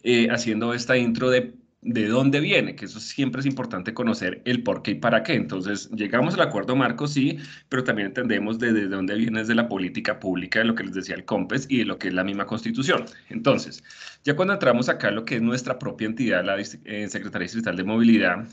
eh, haciendo esta intro de de dónde viene, que eso siempre es importante conocer el por qué y para qué. Entonces, llegamos al acuerdo marco, sí, pero también entendemos desde de dónde viene desde la política pública, de lo que les decía el COMPES y de lo que es la misma constitución. Entonces, ya cuando entramos acá, lo que es nuestra propia entidad, la eh, Secretaría Distrital de Movilidad,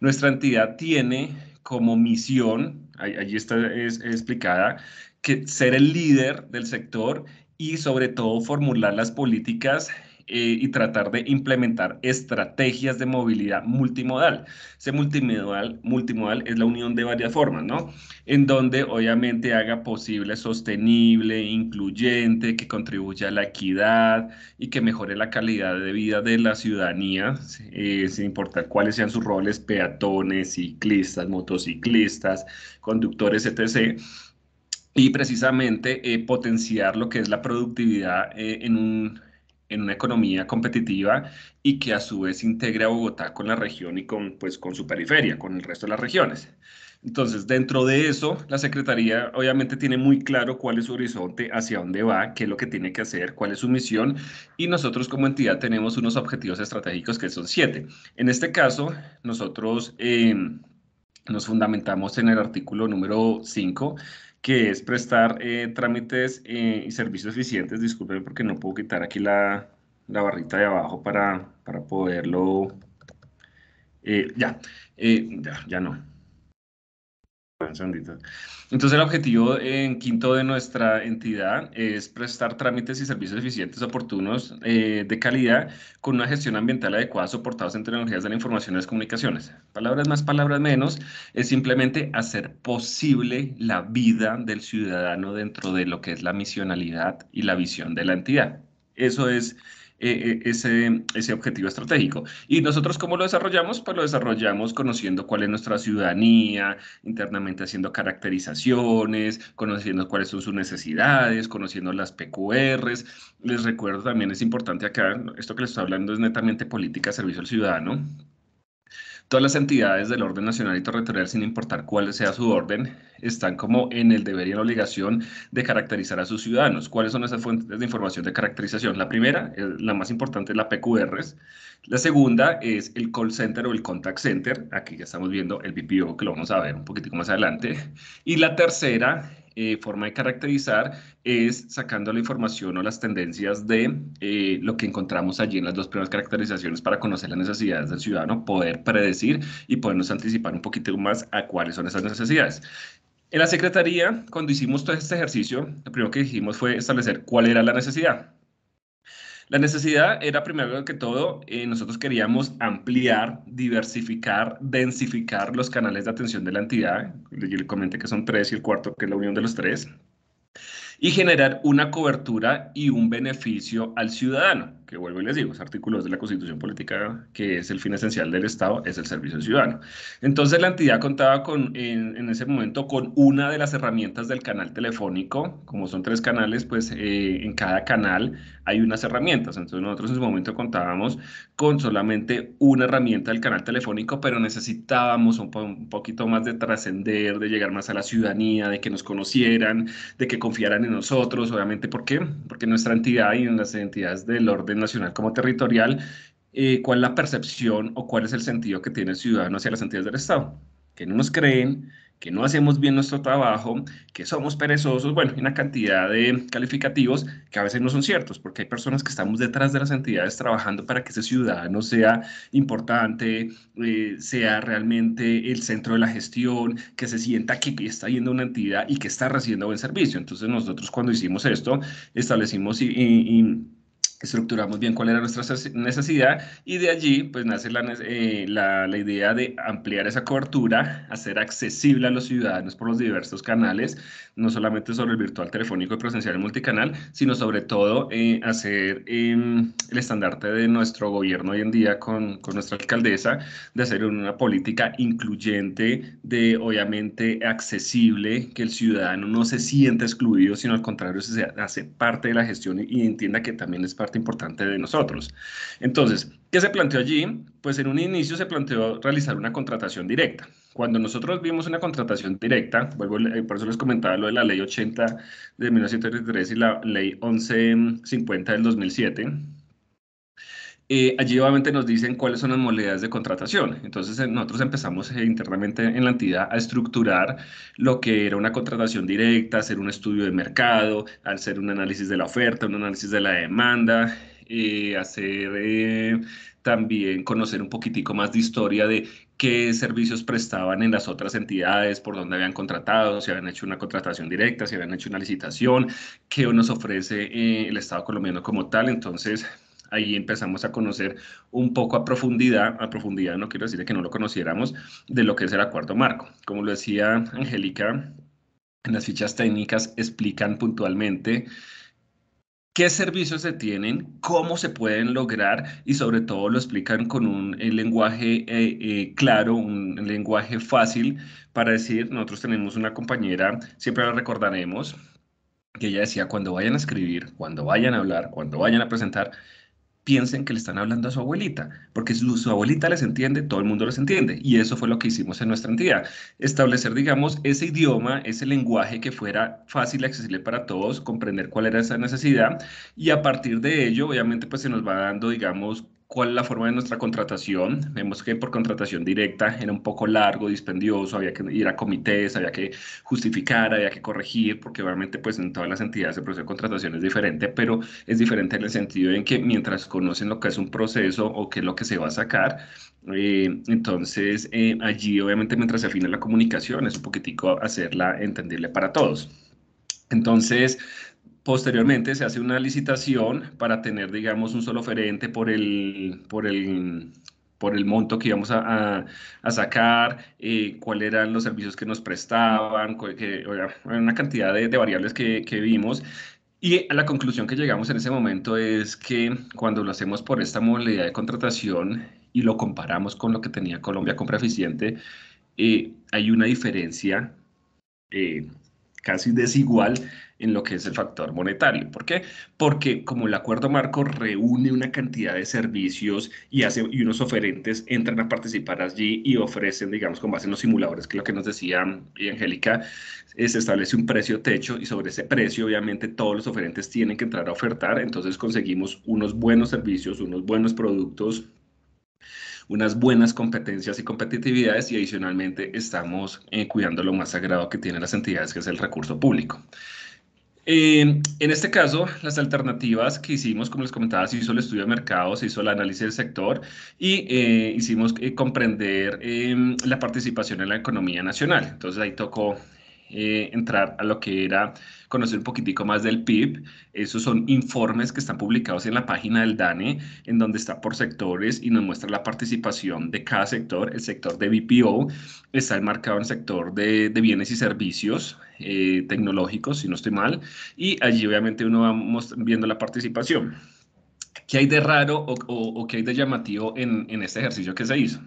nuestra entidad tiene como misión allí está explicada que ser el líder del sector y sobre todo formular las políticas eh, y tratar de implementar estrategias de movilidad multimodal. Ese multimodal, multimodal es la unión de varias formas, ¿no? En donde obviamente haga posible, sostenible, incluyente, que contribuya a la equidad y que mejore la calidad de vida de la ciudadanía, eh, sin importar cuáles sean sus roles, peatones, ciclistas, motociclistas, conductores, etc y precisamente eh, potenciar lo que es la productividad en un en una economía competitiva y que a su vez integre a Bogotá con la región y con, pues, con su periferia, con el resto de las regiones. Entonces, dentro de eso, la Secretaría obviamente tiene muy claro cuál es su horizonte, hacia dónde va, qué es lo que tiene que hacer, cuál es su misión y nosotros como entidad tenemos unos objetivos estratégicos que son siete. En este caso, nosotros eh, nos fundamentamos en el artículo número cinco que es prestar eh, trámites eh, y servicios eficientes. Disculpen porque no puedo quitar aquí la, barrita de abajo para, para poderlo... Eh, ya, ya, ya no. Entonces, el objetivo en quinto de nuestra entidad es prestar trámites y servicios eficientes, oportunos, eh, de calidad, con una gestión ambiental adecuada, soportados en tecnologías de la información y las comunicaciones. Palabras más, palabras menos, es simplemente hacer posible la vida del ciudadano dentro de lo que es la misionalidad y la visión de la entidad. Eso es eh, eh, ese, ese objetivo estratégico. ¿Y nosotros cómo lo desarrollamos? Pues lo desarrollamos conociendo cuál es nuestra ciudadanía, internamente haciendo caracterizaciones, conociendo cuáles son sus necesidades, conociendo las PQRs. Les recuerdo también es importante acá, esto que les estoy hablando es netamente política, servicio al ciudadano. Todas las entidades del orden nacional y territorial, sin importar cuál sea su orden, están como en el deber y la obligación de caracterizar a sus ciudadanos. ¿Cuáles son esas fuentes de información de caracterización? La primera, eh, la más importante, es la PQRs. La segunda es el call center o el contact center. Aquí ya estamos viendo el BPO, que lo vamos a ver un poquitico más adelante. Y la tercera eh, forma de caracterizar es sacando la información o las tendencias de eh, lo que encontramos allí en las dos primeras caracterizaciones para conocer las necesidades del ciudadano, poder predecir y podernos anticipar un poquito más a cuáles son esas necesidades. En la Secretaría, cuando hicimos todo este ejercicio, lo primero que dijimos fue establecer cuál era la necesidad. La necesidad era primero que todo, eh, nosotros queríamos ampliar, diversificar, densificar los canales de atención de la entidad. Yo le comenté que son tres y el cuarto que es la unión de los tres. Y generar una cobertura y un beneficio al ciudadano que vuelvo y les digo, es artículo 2 de la Constitución Política, que es el fin esencial del Estado, es el servicio ciudadano. Entonces la entidad contaba con, en, ese momento con una de las herramientas del canal telefónico, como son tres canales, pues eh, en cada canal hay unas herramientas. Entonces nosotros en ese momento contábamos con solamente una herramienta del canal telefónico, pero necesitábamos un, poquito más de trascender, de llegar más a la ciudadanía, de que nos conocieran, de que confiaran en nosotros, obviamente, ¿por qué? Porque nuestra entidad y en las entidades del orden nacional como territorial, eh, ¿cuál es la percepción o cuál es el sentido que tiene el ciudadano hacia las entidades del Estado? Que no nos creen, que no hacemos bien nuestro trabajo, que somos perezosos, bueno, hay una cantidad de calificativos que a veces no son ciertos, porque hay personas que estamos detrás de las entidades trabajando para que ese ciudadano sea importante, eh, sea realmente el centro de la gestión, que se sienta que está yendo a una entidad y que está recibiendo buen servicio. Entonces nosotros cuando hicimos esto, establecimos y estructuramos bien cuál era nuestra necesidad y de allí pues nace la, eh, la, la, idea de ampliar esa cobertura, hacer accesible a los ciudadanos por los diversos canales, no solamente sobre el virtual telefónico y presencial y multicanal, sino sobre todo eh, hacer em, el estandarte de nuestro gobierno hoy en día con, con nuestra alcaldesa, de hacer una política incluyente, de obviamente accesible, que el ciudadano no se sienta excluido, sino al contrario se hace parte de la gestión y, entienda que también es para parte importante de nosotros. Entonces, ¿qué se planteó allí? Pues en un inicio se planteó realizar una contratación directa. Cuando nosotros vimos una contratación directa, vuelvo, eh, por eso les comentaba lo de la ley 80 de 1933 y la ley 1150 del 2007, eh, allí obviamente nos dicen cuáles son las modalidades de contratación. Entonces eh, nosotros empezamos eh, internamente en la entidad a estructurar lo que era una contratación directa, hacer un estudio de mercado, hacer un análisis de la oferta, un análisis de la demanda, hacer también conocer un poquitico más de historia de qué servicios prestaban en las otras entidades, por dónde habían contratado, si habían hecho una contratación directa, si habían hecho una licitación, qué nos ofrece el Estado colombiano como tal. Entonces, ahí empezamos a conocer un poco a profundidad, a profundidad no quiero decir que no lo conociéramos, de lo que es el acuerdo marco. Como lo decía Angélica, en las fichas técnicas explican puntualmente qué servicios se tienen, cómo se pueden lograr y sobre todo lo explican con un eh, lenguaje eh, eh, claro, un lenguaje fácil para decir, nosotros tenemos una compañera, siempre la recordaremos, que ella decía, cuando vayan a escribir, cuando vayan a hablar, cuando vayan a presentar, piensen que le están hablando a su abuelita, porque su, su, abuelita les entiende, todo el mundo les entiende, y eso fue lo que hicimos en nuestra entidad, establecer, digamos, ese idioma, ese lenguaje que fuera fácil, y accesible para todos, comprender cuál era esa necesidad, y a partir de ello, obviamente, pues se nos va dando, digamos, cuál es la forma de nuestra contratación. Vemos que por contratación directa era un poco largo, dispendioso, había que ir a comités, había que justificar, había que corregir, porque obviamente pues en todas las entidades el proceso de contratación es diferente, pero es diferente en el sentido en que mientras conocen lo que es un proceso o qué es lo que se va a sacar, eh, entonces eh, allí obviamente mientras se afina la comunicación es un poquitico hacerla entendible para todos. Entonces, Posteriormente se hace una licitación para tener, digamos, un solo oferente por el, por el, por el monto que íbamos a, a, sacar, eh, cuáles eran los servicios que nos prestaban, una cantidad de, de variables que, que vimos. Y la conclusión que llegamos en ese momento es que cuando lo hacemos por esta modalidad de contratación y lo comparamos con lo que tenía Colombia Compra Eficiente, eh, hay una diferencia eh, casi desigual en lo que es el factor monetario. ¿Por qué? Porque como el acuerdo marco reúne una cantidad de servicios y, hace, unos oferentes entran a participar allí y ofrecen, digamos, con base en los simuladores, que es lo que nos decía Angélica, eh, se establece un precio techo y sobre ese precio obviamente todos los oferentes tienen que entrar a ofertar, entonces conseguimos unos buenos servicios, unos buenos productos unas buenas competencias y competitividades y adicionalmente estamos eh, cuidando lo más sagrado que tienen las entidades, que es el recurso público. Eh, en este caso, las alternativas que hicimos, como les comentaba, se hizo el estudio de mercado, se hizo el análisis del sector y eh, hicimos eh, comprender em, la participación en la economía nacional. Entonces ahí tocó entrar a lo que era conocer un poquitico más del PIB. Esos son informes que están publicados en la página del DANE, en donde está por sectores y nos muestra la participación de cada sector. El sector de BPO está enmarcado en el sector de, de bienes y servicios eh, tecnológicos, si no estoy mal, y allí obviamente uno va viendo la participación. ¿Qué hay de raro o, qué hay de llamativo en, en este ejercicio que se hizo?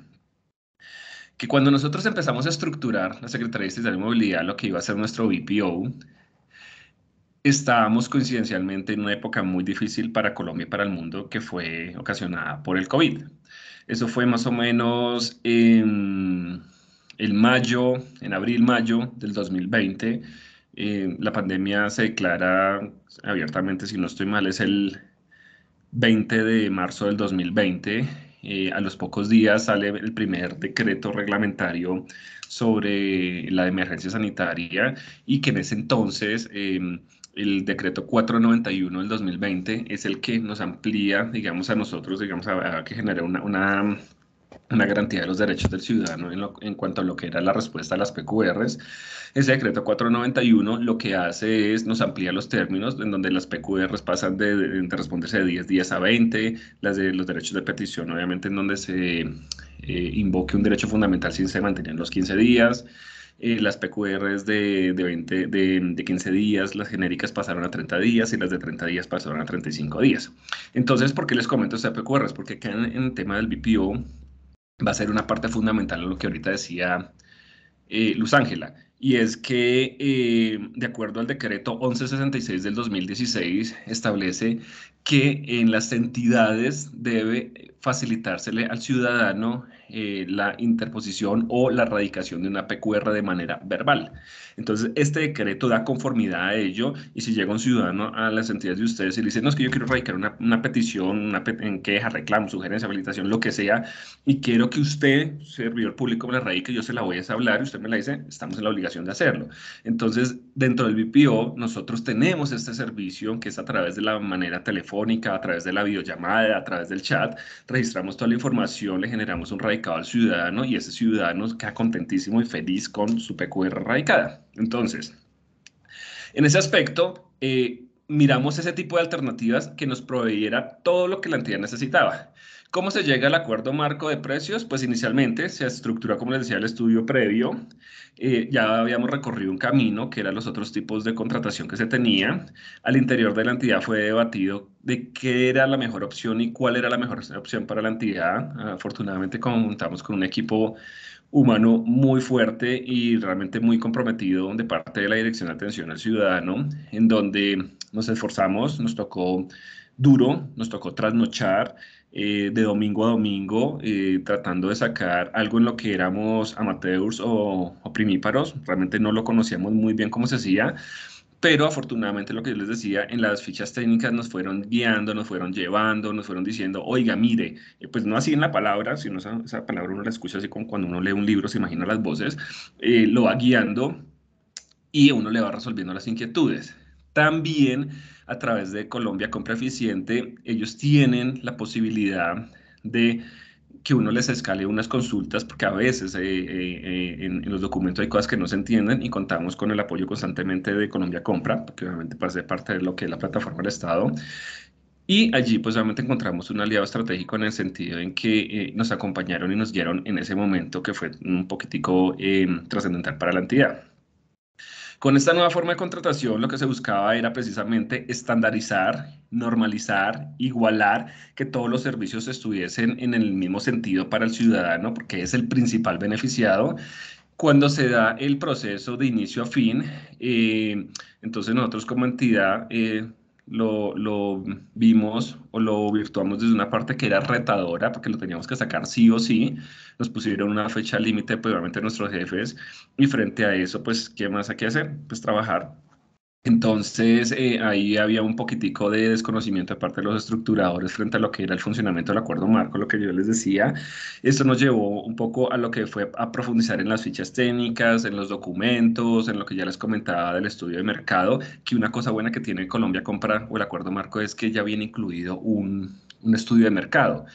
que cuando nosotros empezamos a estructurar la Secretaría de Estatal de Movilidad, lo que iba a ser nuestro BPO, estábamos coincidencialmente en una época muy difícil para Colombia y para el mundo que fue ocasionada por el COVID. Eso fue más o menos en el mayo, en abril-mayo del 2020. Eh, la pandemia se declara abiertamente, si no estoy mal, es el 20 de marzo del 2020. Eh, a los pocos días sale el primer decreto reglamentario sobre la emergencia sanitaria y que en ese entonces... Em, el decreto 491 del 2020 es el que nos amplía, digamos, a nosotros, digamos, a, que genera una, garantía de los derechos del ciudadano en, cuanto a lo que era la respuesta a las PQRs. Ese decreto 491 lo que hace es nos amplía los términos en donde las PQRs pasan de, responderse de 10 días a 20, las de los derechos de petición, obviamente, en donde se eh, invoque un derecho fundamental sin se mantener los 15 días eh, las PQRs de, de, de, 15 días, las genéricas pasaron a 30 días y las de 30 días pasaron a 35 días. Entonces, ¿por qué les comento estas PQRs? Porque acá en, el tema del BPO va a ser una parte fundamental a lo que ahorita decía eh, Luz Ángela. Y es que, eh, de acuerdo al decreto 1166 del 2016, establece que en las entidades debe facilitársele al ciudadano eh, la interposición o la radicación de una PQR de manera verbal. Entonces, este decreto da conformidad a ello y si llega un ciudadano a las entidades de ustedes y le dice, no, es que yo quiero radicar una, petición, una queja, reclamo, sugerencia, habilitación, lo que sea, y quiero que usted, servidor público, me la radique, yo se la voy a hablar y usted me la dice, estamos en la obligación de hacerlo. Entonces, dentro del BPO, nosotros tenemos este servicio que es a través de la manera telefónica telefónica, a través de la videollamada, a través del chat, registramos toda la información, le generamos un radicado al ciudadano y ese ciudadano queda contentísimo y feliz con su PQR radicada. Entonces, en ese aspecto, eh, miramos ese tipo de alternativas que nos proveyera todo lo que la entidad necesitaba. ¿Cómo se llega al acuerdo marco de precios? Pues inicialmente se estructura, como les decía, el estudio previo. Eh, ya habíamos recorrido un camino que eran los otros tipos de contratación que se tenía. Al interior de la entidad fue debatido de qué era la mejor opción y cuál era la mejor opción para la entidad. Afortunadamente contamos con un equipo humano muy fuerte y realmente muy comprometido de parte de la Dirección de Atención al Ciudadano, en donde nos esforzamos, nos tocó duro, nos tocó trasnochar eh, de domingo a domingo eh, tratando de sacar algo en lo que éramos amateurs o, o primíparos. Realmente no lo conocíamos muy bien cómo se hacía, pero afortunadamente lo que yo les decía en las fichas técnicas nos fueron guiando, nos fueron llevando, nos fueron diciendo, oiga, mire, eh, pues no así en la palabra, sino esa, palabra uno la escucha así como cuando uno lee un libro, se imagina las voces, lo va guiando y uno le va resolviendo las inquietudes. También a través de Colombia Compra Eficiente, ellos tienen la posibilidad de que uno les escale unas consultas, porque a veces eh, eh, en, los documentos hay cosas que no se entienden y contamos con el apoyo constantemente de Colombia Compra, que obviamente parece parte de lo que es la plataforma del Estado. Y allí pues obviamente encontramos un aliado estratégico en el sentido en que eh, nos acompañaron y nos guiaron en ese momento que fue un poquitico trascendental para la entidad. Con esta nueva forma de contratación, lo que se buscaba era precisamente estandarizar, normalizar, igualar, que todos los servicios estuviesen en el mismo sentido para el ciudadano, porque es el principal beneficiado. Cuando se da el proceso de inicio a fin, eh, entonces nosotros como entidad eh, lo, vimos o lo virtuamos desde una parte que era retadora, porque lo teníamos que sacar sí o sí. Nos pusieron una fecha límite, pues obviamente nuestros jefes, y frente a eso, pues, ¿qué más hay que hacer? Pues trabajar entonces, eh, ahí había un poquitico de desconocimiento de parte de los estructuradores frente a lo que era el funcionamiento del acuerdo marco, lo que yo les decía. Esto nos llevó un poco a lo que fue a profundizar en las fichas técnicas, en los documentos, en lo que ya les comentaba del estudio de mercado, que una cosa buena que tiene Colombia Compra o el acuerdo marco es que ya viene incluido un estudio de mercado.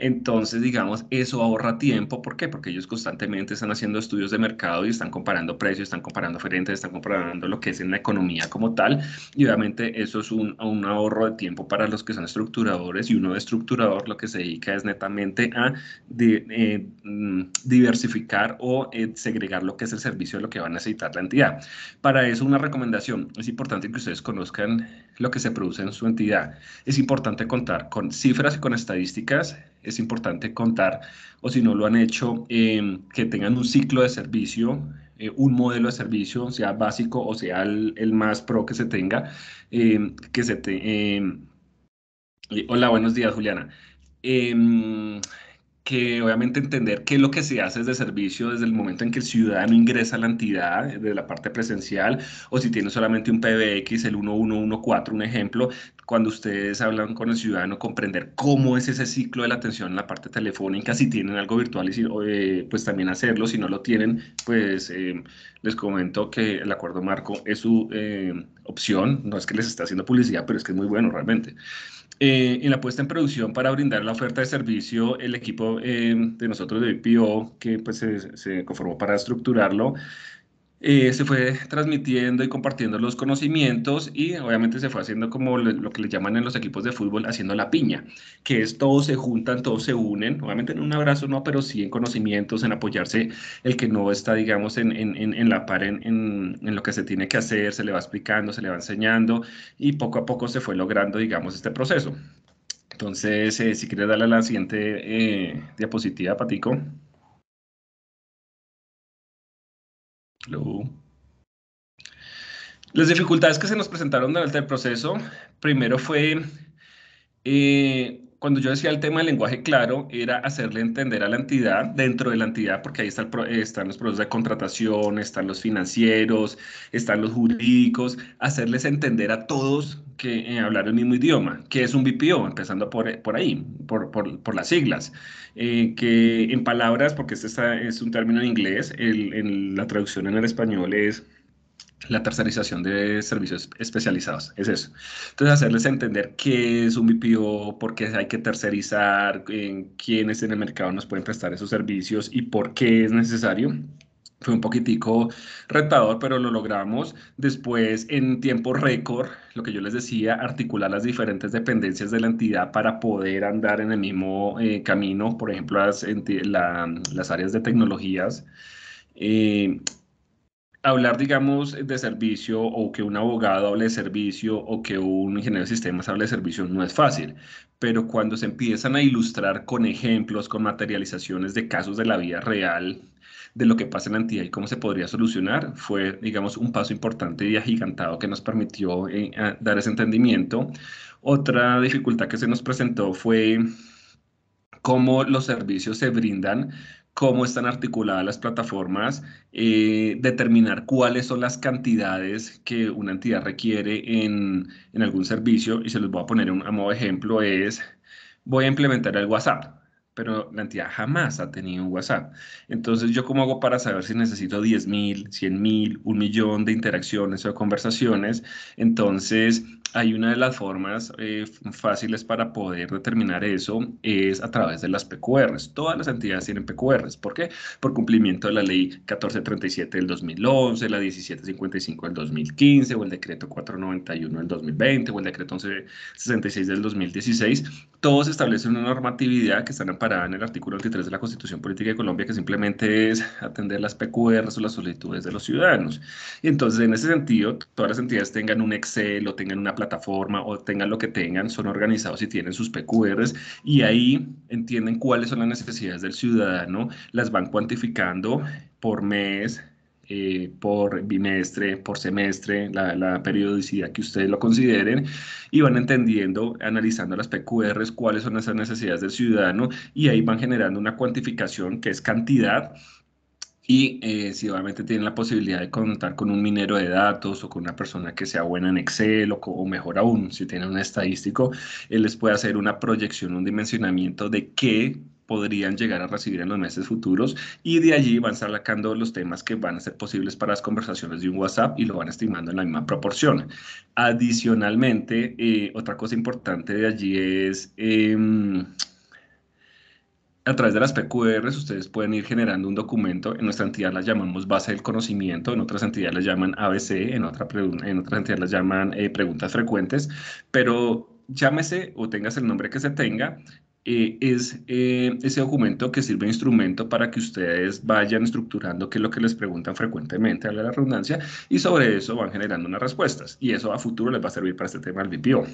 Entonces, digamos, eso ahorra tiempo. ¿Por qué? Porque ellos constantemente están haciendo estudios de mercado y están comparando precios, están comparando oferentes, están comparando lo que es en la economía como tal. Y obviamente eso es un, ahorro de tiempo para los que son estructuradores y uno de estructurador lo que se dedica es netamente a eh, mm, diversificar o eh, segregar lo que es el servicio de lo que va a necesitar la entidad. Para eso una recomendación, es importante que ustedes conozcan lo que se produce en su entidad. Es importante contar con cifras y con estadísticas es importante contar, o si no lo han hecho, em, que tengan un ciclo de servicio, eh, un modelo de servicio, sea básico o sea el, más pro que se tenga, em, em, eh, hola, buenos días, Juliana que obviamente entender qué es lo que se hace de servicio desde el momento en que el ciudadano ingresa a la entidad, eh, de la parte presencial, o si tiene solamente un PBX, el 1114, un ejemplo, cuando ustedes hablan con el ciudadano, comprender cómo es ese ciclo de la atención en la parte telefónica, si tienen algo virtual y eh, pues también hacerlo, si no lo tienen, pues eh, les comento que el acuerdo marco es su opción, no es que les está haciendo publicidad, pero es que es muy bueno realmente. Eh, en la puesta en producción para brindar la oferta de servicio, el equipo eh, de nosotros de BPO, que pues, se, se, conformó para estructurarlo, eh, se fue transmitiendo y compartiendo los conocimientos y obviamente se fue haciendo como lo, que le llaman en los equipos de fútbol, haciendo la piña, que es todos se juntan, todos se unen, obviamente en un abrazo no, pero sí en conocimientos, en apoyarse el que no está, digamos, en, la par en, lo que se tiene que hacer, se le va explicando, se le va enseñando y poco a poco se fue logrando, digamos, este proceso. Entonces, eh, si quieres darle a la siguiente eh, diapositiva, Patico. Las dificultades que se nos presentaron durante el proceso, primero fue eh, cuando yo decía el tema del lenguaje claro, era hacerle entender a la entidad, dentro de la entidad, porque ahí está están los procesos de contratación, están los financieros, están los jurídicos, hacerles entender a todos que eh, hablar el mismo idioma, que es un BPO, empezando por, eh, por ahí, por, por, por las siglas, eh, que en palabras, porque este es un término en inglés, en la traducción en el español es la tercerización de servicios especializados, es eso. Entonces, hacerles entender qué es un BPO, por qué hay que tercerizar, en quiénes en el mercado nos pueden prestar esos servicios y por qué es necesario fue un poquitico retador, pero lo logramos. Después, en tiempo récord, lo que yo les decía, articular las diferentes dependencias de la entidad para poder andar en el mismo eh, camino, por ejemplo, las, las áreas de tecnologías. Eh, hablar, digamos, de servicio o que un abogado hable de servicio o que un ingeniero de sistemas hable de servicio no es fácil, pero cuando se empiezan a ilustrar con ejemplos, con materializaciones de casos de la vida real, de lo que pasa en la entidad y cómo se podría solucionar, fue, digamos, un paso importante y agigantado que nos permitió eh, dar ese entendimiento. Otra dificultad que se nos presentó fue cómo los servicios se brindan cómo están articuladas las plataformas, eh, determinar cuáles son las cantidades que una entidad requiere en, algún servicio, y se los voy a poner un, a modo de ejemplo, es voy a implementar el WhatsApp, pero la entidad jamás ha tenido un WhatsApp. Entonces, ¿yo cómo hago para saber si necesito 10 mil, 100 mil, un millón de interacciones o conversaciones? Entonces, hay una de las formas eh, fáciles para poder determinar eso es a través de las PQRs. Todas las entidades tienen PQRs. ¿Por qué? Por cumplimiento de la ley 1437 del 2011, la 1755 del 2015 o el decreto 491 del 2020 o el decreto 1166 del 2016. Todos establecen una normatividad que está amparada en el artículo 23 de la Constitución Política de Colombia que simplemente es atender las PQRs o las solicitudes de los ciudadanos. Y entonces en ese sentido, todas las entidades tengan un Excel o tengan una plataforma o tengan lo que tengan, son organizados y tienen sus PQRs y ahí entienden cuáles son las necesidades del ciudadano, las van cuantificando por mes, eh, por bimestre, por semestre, la, la, periodicidad que ustedes lo consideren, y van entendiendo, analizando las PQRs, cuáles son esas necesidades del ciudadano, y ahí van generando una cuantificación que es cantidad y eh, si obviamente tienen la posibilidad de contar con un minero de datos o con una persona que sea buena en Excel o, o mejor aún, si tienen un estadístico, él les puede hacer una proyección, un dimensionamiento de qué podrían llegar a recibir en los meses futuros y de allí van sacando los temas que van a ser posibles para las conversaciones de un WhatsApp y lo van estimando en la misma proporción. Adicionalmente, eh, otra cosa importante de allí es... Em, a través de las PQRs ustedes pueden ir generando un documento. En nuestra entidad las llamamos base del conocimiento, en otras entidades las llaman ABC, en, otra en otras entidades las llaman eh, preguntas frecuentes, pero llámese o tengas el nombre que se tenga, eh, es eh, ese documento que sirve de instrumento para que ustedes vayan estructurando qué es lo que les preguntan frecuentemente, a la redundancia, y sobre eso van generando unas respuestas. Y eso a futuro les va a servir para este tema del BPO.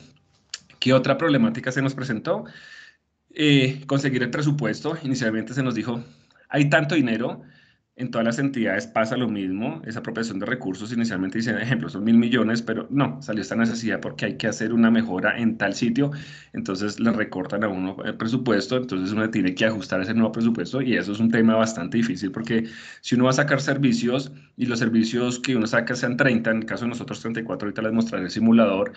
¿Qué otra problemática se nos presentó? Eh, conseguir el presupuesto. Inicialmente se nos dijo, hay tanto dinero, en todas las entidades pasa lo mismo, esa apropiación de recursos inicialmente dicen, ejemplo, son mil millones, pero no, salió esta necesidad porque hay que hacer una mejora en tal sitio, entonces le recortan a uno el presupuesto, entonces uno tiene que ajustar ese nuevo presupuesto y eso es un tema bastante difícil porque si uno va a sacar servicios y los servicios que uno saca sean 30, en el caso de nosotros 34, ahorita les mostraré el simulador,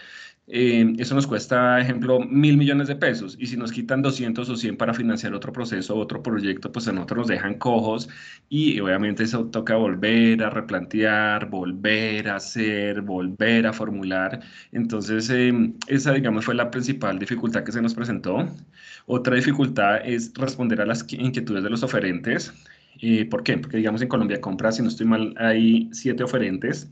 eh, eso nos cuesta, ejemplo, mil millones de pesos. Y si nos quitan 200 o 100 para financiar otro proceso, otro proyecto, pues a nosotros nos dejan cojos. Y obviamente eso toca volver a replantear, volver a hacer, volver a formular. Entonces, em, esa, digamos, fue la principal dificultad que se nos presentó. Otra dificultad es responder a las inquietudes de los oferentes. Eh, ¿Por qué? Porque, digamos, en Colombia Compra, si no estoy mal, hay siete oferentes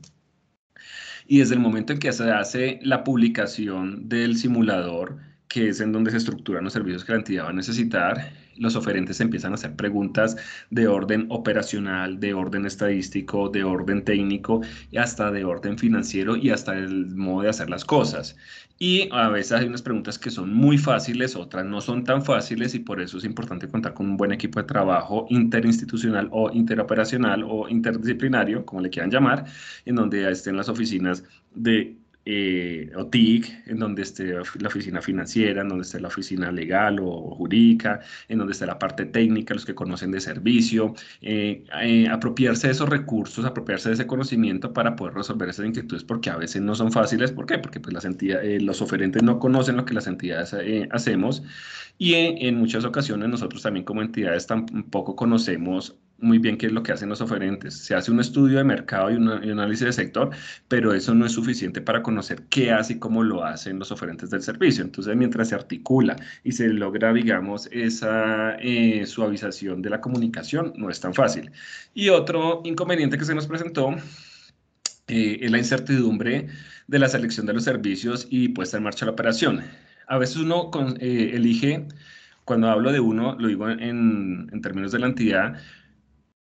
y desde el momento en que se hace la publicación del simulador, que es en donde se estructuran los servicios que la entidad va a necesitar, los oferentes empiezan a hacer preguntas de orden operacional, de orden estadístico, de orden técnico y hasta de orden financiero y hasta el modo de hacer las cosas. Y a veces hay unas preguntas que son muy fáciles, otras no son tan fáciles y por eso es importante contar con un buen equipo de trabajo interinstitucional o interoperacional o interdisciplinario, como le quieran llamar, en donde estén las oficinas de eh, o TIC, en donde esté la oficina financiera, en donde esté la oficina legal o jurídica, en donde esté la parte técnica, los que conocen de servicio, eh, eh, apropiarse de esos recursos, apropiarse de ese conocimiento para poder resolver esas inquietudes, porque a veces no son fáciles. ¿Por qué? Porque pues, las entidades, los oferentes no conocen lo que las entidades hacemos y en, en muchas ocasiones nosotros también como entidades tampoco conocemos muy bien qué es lo que hacen los oferentes. Se hace un estudio de mercado y, un análisis de sector, pero eso no es suficiente para conocer qué hace y cómo lo hacen los oferentes del servicio. Entonces, mientras se articula y se logra, digamos, esa eh, suavización de la comunicación, no es tan fácil. Y otro inconveniente que se nos presentó eh, es la incertidumbre de la selección de los servicios y puesta en marcha la operación. A veces uno eh, elige, cuando hablo de uno, lo digo en, en términos de la entidad,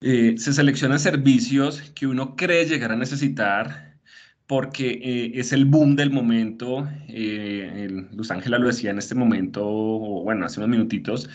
eh, se seleccionan servicios que uno cree llegar a necesitar porque eh, es el boom del momento. Eh, el, lo decía en este momento, bueno, hace unos minutitos,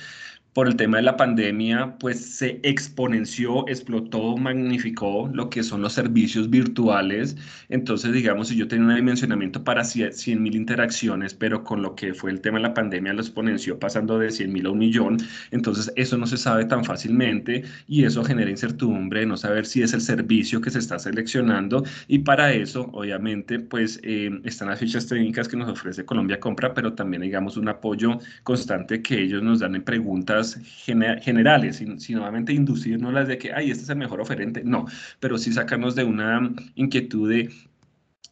por el tema de la pandemia, pues se exponenció, explotó, magnificó lo que son los servicios virtuales. Entonces, digamos, si yo tenía un dimensionamiento para 100 mil interacciones, pero con lo que fue el tema de la pandemia lo exponenció pasando de 100 mil a un millón, entonces eso no se sabe tan fácilmente y eso genera incertidumbre, no saber si es el servicio que se está seleccionando y para eso, obviamente, pues eh, están las fichas técnicas que nos ofrece Colombia Compra, pero también, digamos, un apoyo constante que ellos nos dan en preguntas generales, sino nuevamente inducirnos las de que, ay, este es el mejor oferente. No, pero sí sacarnos de una inquietud de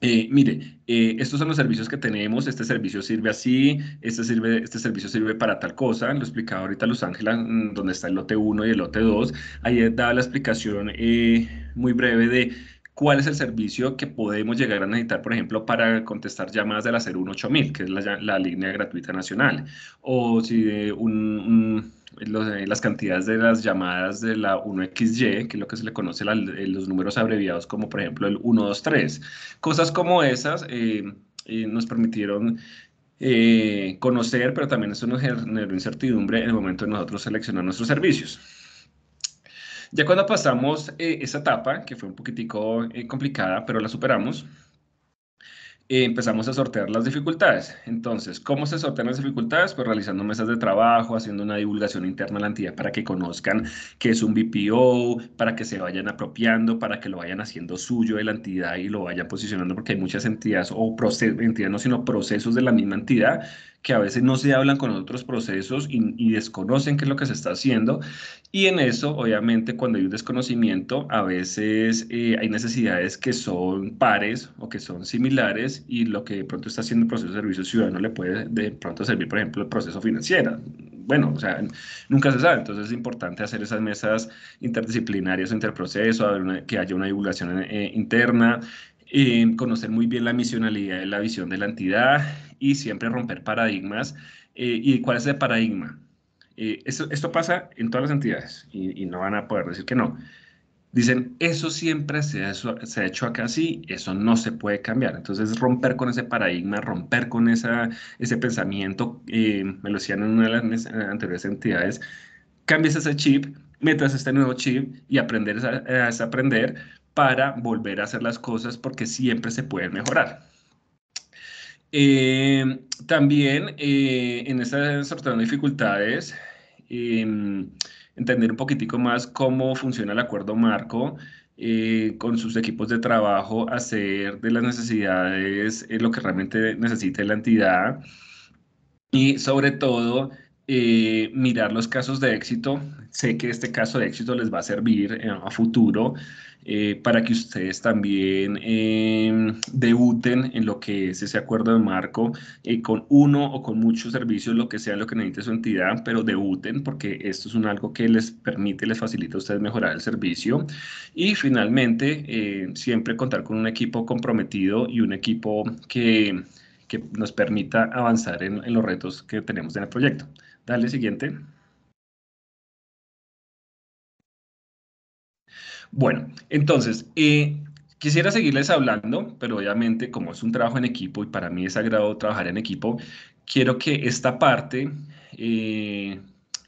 eh, mire, eh, estos son los servicios que tenemos, este servicio sirve así, este, sirve, este servicio sirve para tal cosa, lo explicaba ahorita Los Ángeles, mm, donde está el lote 1 y el lote 2, ahí daba la explicación eh, muy breve de cuál es el servicio que podemos llegar a necesitar, por ejemplo, para contestar llamadas de la 018000, que es la, la, línea gratuita nacional, o si un, un las cantidades de las llamadas de la 1XY, que es lo que se le conoce la, eh, los números abreviados como por ejemplo el 123. Cosas como esas eh, eh, nos permitieron conocer, pero también eso nos generó incertidumbre en el momento de nosotros seleccionar nuestros servicios. Ya cuando pasamos esa etapa, que fue un poquitico complicada, pero la superamos, empezamos a sortear las dificultades. Entonces, ¿cómo se sortean las dificultades? Pues realizando mesas de trabajo, haciendo una divulgación interna a la entidad para que conozcan qué es un BPO, para que se vayan apropiando, para que lo vayan haciendo suyo de la entidad y lo vayan posicionando, porque hay muchas entidades o entidades no, sino procesos de la misma entidad que a veces no se hablan con otros procesos y, desconocen qué es lo que se está haciendo. Y en eso, obviamente, cuando hay un desconocimiento, a veces eh, hay necesidades que son pares o que son similares y lo que de pronto está haciendo el proceso de servicio ciudadano le puede de pronto servir, por ejemplo, el proceso financiero. Bueno, o sea, nunca se sabe. Entonces es importante hacer esas mesas interdisciplinarias entre el proceso, que haya una divulgación eh, interna, conocer muy bien la misionalidad y la visión de la entidad y siempre romper paradigmas. Eh, ¿Y cuál es el paradigma? Eh, esto, pasa en todas las entidades y, no van a poder decir que no. Dicen, eso siempre se ha, se hecho acá así, eso no se puede cambiar. Entonces, romper con ese paradigma, romper con esa, ese pensamiento, eh, me lo decían en una de las anteriores entidades, cambias ese chip, metas este nuevo chip y aprender a aprender para volver a hacer las cosas porque siempre se pueden mejorar. Eh, también eh, en esta de dificultades, em, entender un poquitico más cómo funciona el acuerdo marco eh, con sus equipos de trabajo, hacer de las necesidades lo que realmente necesita la entidad y sobre todo mirar los casos de éxito. Sé que este caso de éxito les va a servir a futuro eh, para que ustedes también em, debuten en lo que es ese acuerdo de marco eh, con uno o con muchos servicios, lo que sea lo que necesite su entidad, pero debuten porque esto es un algo que les permite, les facilita a ustedes mejorar el servicio. Y finalmente, eh, siempre contar con un equipo comprometido y un equipo que, nos permita avanzar en, en los retos que tenemos en el proyecto. Dale, siguiente. Bueno, entonces, eh, quisiera seguirles hablando, pero obviamente como es un trabajo en equipo y para mí es sagrado trabajar en equipo, quiero que esta parte, eh,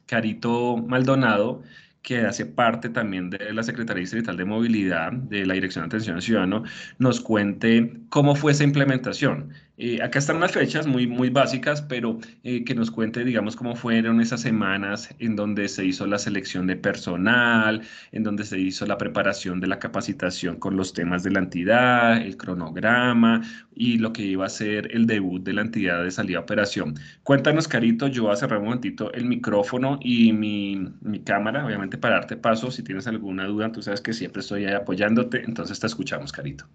Carito Maldonado, que hace parte también de la Secretaría Distrital de Movilidad de la Dirección de Atención al Ciudadano, nos cuente cómo fue esa implementación, eh, acá están unas fechas muy, muy básicas, pero eh, que nos cuente, digamos, cómo fueron esas semanas en donde se hizo la selección de personal, en donde se hizo la preparación de la capacitación con los temas de la entidad, el cronograma y lo que iba a ser el debut de la entidad de salida a operación. Cuéntanos, Carito, yo voy a cerrar un momentito el micrófono y mi, mi cámara, obviamente para darte paso. Si tienes alguna duda, tú sabes que siempre estoy ahí apoyándote, entonces te escuchamos, Carito.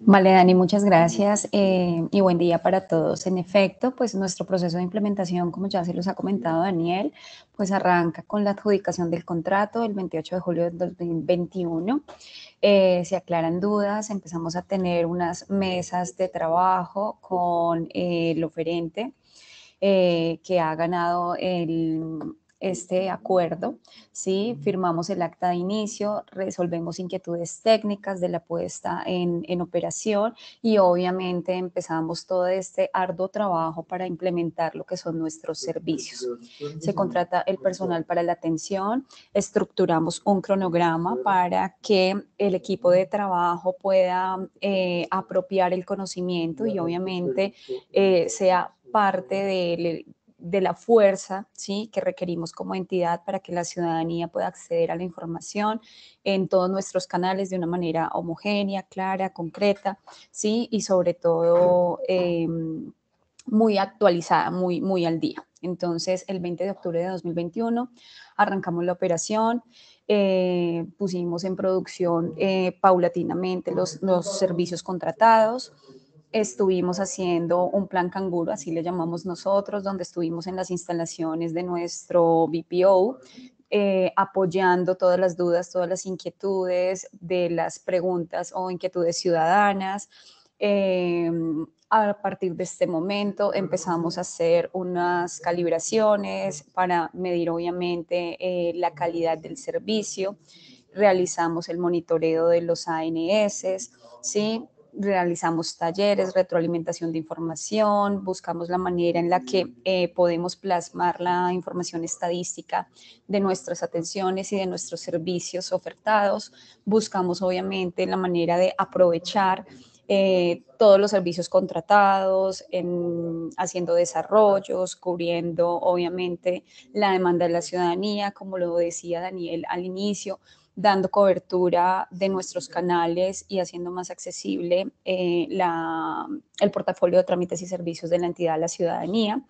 Vale, Dani, muchas gracias eh, y buen día para todos. En efecto, pues nuestro proceso de implementación, como ya se los ha comentado Daniel, pues arranca con la adjudicación del contrato el 28 de julio de 2021. Eh, se aclaran dudas, empezamos a tener unas mesas de trabajo con eh, el oferente eh, que ha ganado el este acuerdo, ¿sí? firmamos el acta de inicio, resolvemos inquietudes técnicas de la puesta en, en operación y obviamente empezamos todo este arduo trabajo para implementar lo que son nuestros servicios. Se contrata el personal para la atención, estructuramos un cronograma para que el equipo de trabajo pueda eh, apropiar el conocimiento y obviamente eh, sea parte del de la fuerza ¿sí? que requerimos como entidad para que la ciudadanía pueda acceder a la información en todos nuestros canales de una manera homogénea, clara, concreta, ¿sí? y sobre todo em, muy actualizada, muy, muy al día. Entonces, el 20 de octubre de 2021 arrancamos la operación, eh, pusimos en producción eh, paulatinamente los, los servicios contratados estuvimos haciendo un plan canguro, así le llamamos nosotros, donde estuvimos en las instalaciones de nuestro BPO, eh, apoyando todas las dudas, todas las inquietudes de las preguntas o inquietudes ciudadanas. Em, a partir de este momento empezamos a hacer unas calibraciones para medir obviamente eh, la calidad del servicio, realizamos el monitoreo de los ANS, ¿sí? realizamos talleres, retroalimentación de información, buscamos la manera en la que eh, podemos plasmar la información estadística de nuestras atenciones y de nuestros servicios ofertados. Buscamos obviamente la manera de aprovechar eh, todos los servicios contratados, en, haciendo desarrollos, cubriendo obviamente la demanda de la ciudadanía, como lo decía Daniel al inicio, dando cobertura de nuestros canales y haciendo más accesible eh, el portafolio de trámites y servicios de la entidad a la ciudadanía.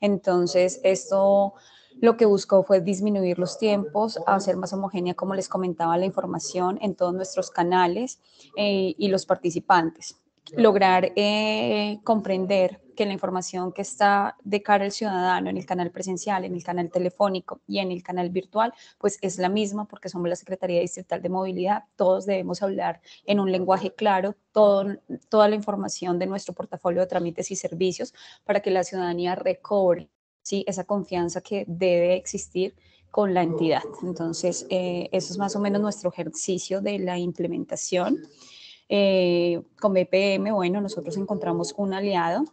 Entonces, esto lo que buscó fue disminuir los tiempos, hacer más homogénea, como les comentaba, la información en todos nuestros canales eh, y los participantes, lograr eh, comprender que la información que está de cara al ciudadano en el canal presencial, en el canal telefónico y en el canal virtual, pues es la misma porque somos la Secretaría Distrital de Movilidad, todos debemos hablar en un lenguaje claro, toda la información de nuestro portafolio de trámites y servicios para que la ciudadanía recobre ¿sí? esa confianza que debe existir con la entidad. Entonces, eh, eso es más o menos nuestro ejercicio de la implementación. Eh, con BPM, bueno, nosotros encontramos un aliado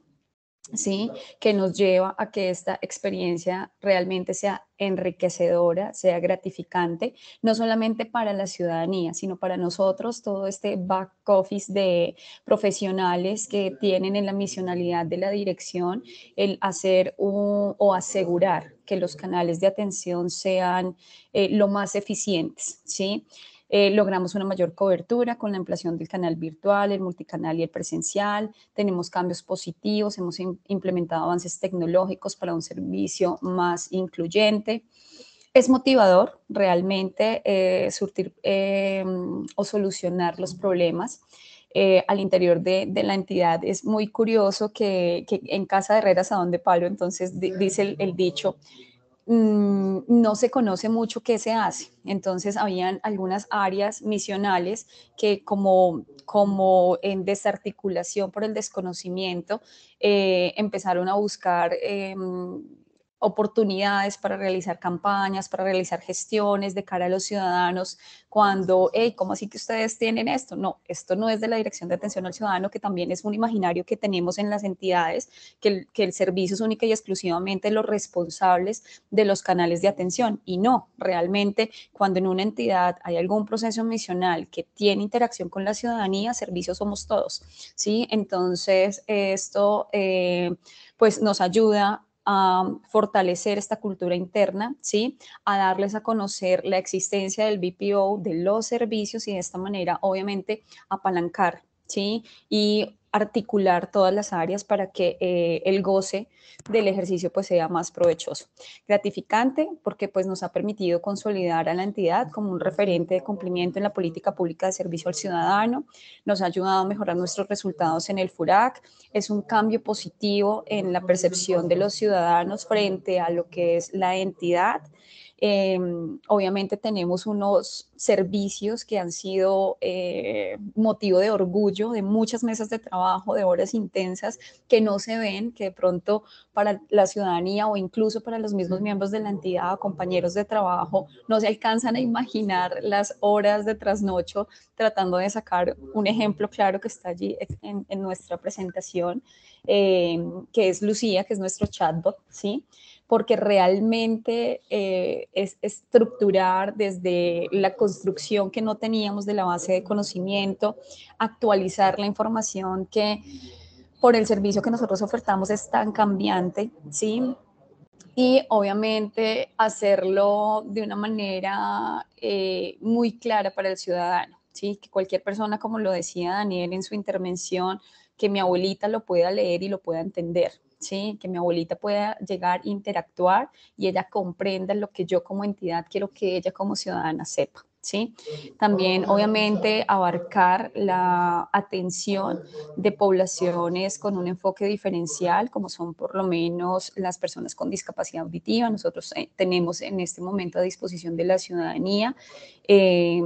¿sí? que nos lleva a que esta experiencia realmente sea enriquecedora, sea gratificante, no solamente para la ciudadanía, sino para nosotros, todo este back office de profesionales que tienen en la misionalidad de la dirección el hacer o asegurar que los canales de atención sean eh, lo más eficientes, ¿sí? Eh, logramos una mayor cobertura con la ampliación del canal virtual, el multicanal y el presencial. Tenemos cambios positivos, hemos implementado avances tecnológicos para un servicio más incluyente. Es motivador realmente eh, surtir eh, o solucionar los problemas. al interior de, la entidad. Es muy curioso que, en Casa de Herreras a donde Pablo entonces dice el, dicho, Mm, no se conoce mucho qué se hace. Entonces, habían algunas áreas misionales que como, como en desarticulación por el desconocimiento, eh, empezaron a buscar... Em, oportunidades para realizar campañas, para realizar gestiones de cara a los ciudadanos, cuando, hey, ¿cómo así que ustedes tienen esto? No, esto no es de la Dirección de Atención al Ciudadano, que también es un imaginario que tenemos en las entidades, que el, que el servicio es única y exclusivamente los responsables de los canales de atención. Y no, realmente, cuando en una entidad hay algún proceso misional que tiene interacción con la ciudadanía, servicios somos todos, ¿sí? Entonces, esto, eh, pues, nos ayuda a fortalecer esta cultura interna, ¿sí? A darles a conocer la existencia del BPO, de los servicios y de esta manera, obviamente, apalancar y articular todas las áreas para que eh, el goce del ejercicio pues sea más provechoso. Gratificante porque pues nos ha permitido consolidar a la entidad como un referente de cumplimiento en la política pública de servicio al ciudadano, nos ha ayudado a mejorar nuestros resultados en el FURAC, es un cambio positivo en la percepción de los ciudadanos frente a lo que es la entidad eh, obviamente tenemos unos servicios que han sido eh, motivo de orgullo de muchas mesas de trabajo, de horas intensas que no se ven, que de pronto para la ciudadanía o incluso para los mismos miembros de la entidad, compañeros de trabajo, no se alcanzan a imaginar las horas de trasnocho tratando de sacar un ejemplo claro que está allí en, nuestra presentación, eh, que es Lucía, que es nuestro chatbot, ¿sí? sí porque realmente eh, es estructurar desde la construcción que no teníamos de la base de conocimiento, actualizar la información que por el servicio que nosotros ofertamos es tan cambiante, ¿sí? y obviamente hacerlo de una manera eh, muy clara para el ciudadano, ¿sí? que cualquier persona, como lo decía Daniel en su intervención, que mi abuelita lo pueda leer y lo pueda entender que mi abuelita pueda llegar, interactuar y ella comprenda lo que yo como entidad quiero que ella como ciudadana sepa. ¿Sí? También, obviamente, abarcar la atención de poblaciones con un enfoque diferencial, como son por lo menos las personas con discapacidad auditiva. Nosotros eh, tenemos en este momento a disposición de la ciudadanía eh,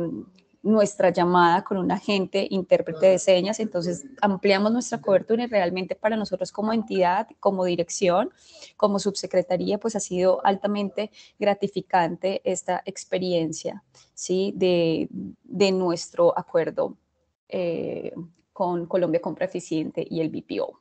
nuestra llamada con un agente intérprete de señas, entonces ampliamos nuestra cobertura y realmente para nosotros como entidad, como dirección, como subsecretaría, pues ha sido altamente gratificante esta experiencia, ¿sí? De, nuestro acuerdo eh, con Colombia Compra Eficiente y el BPO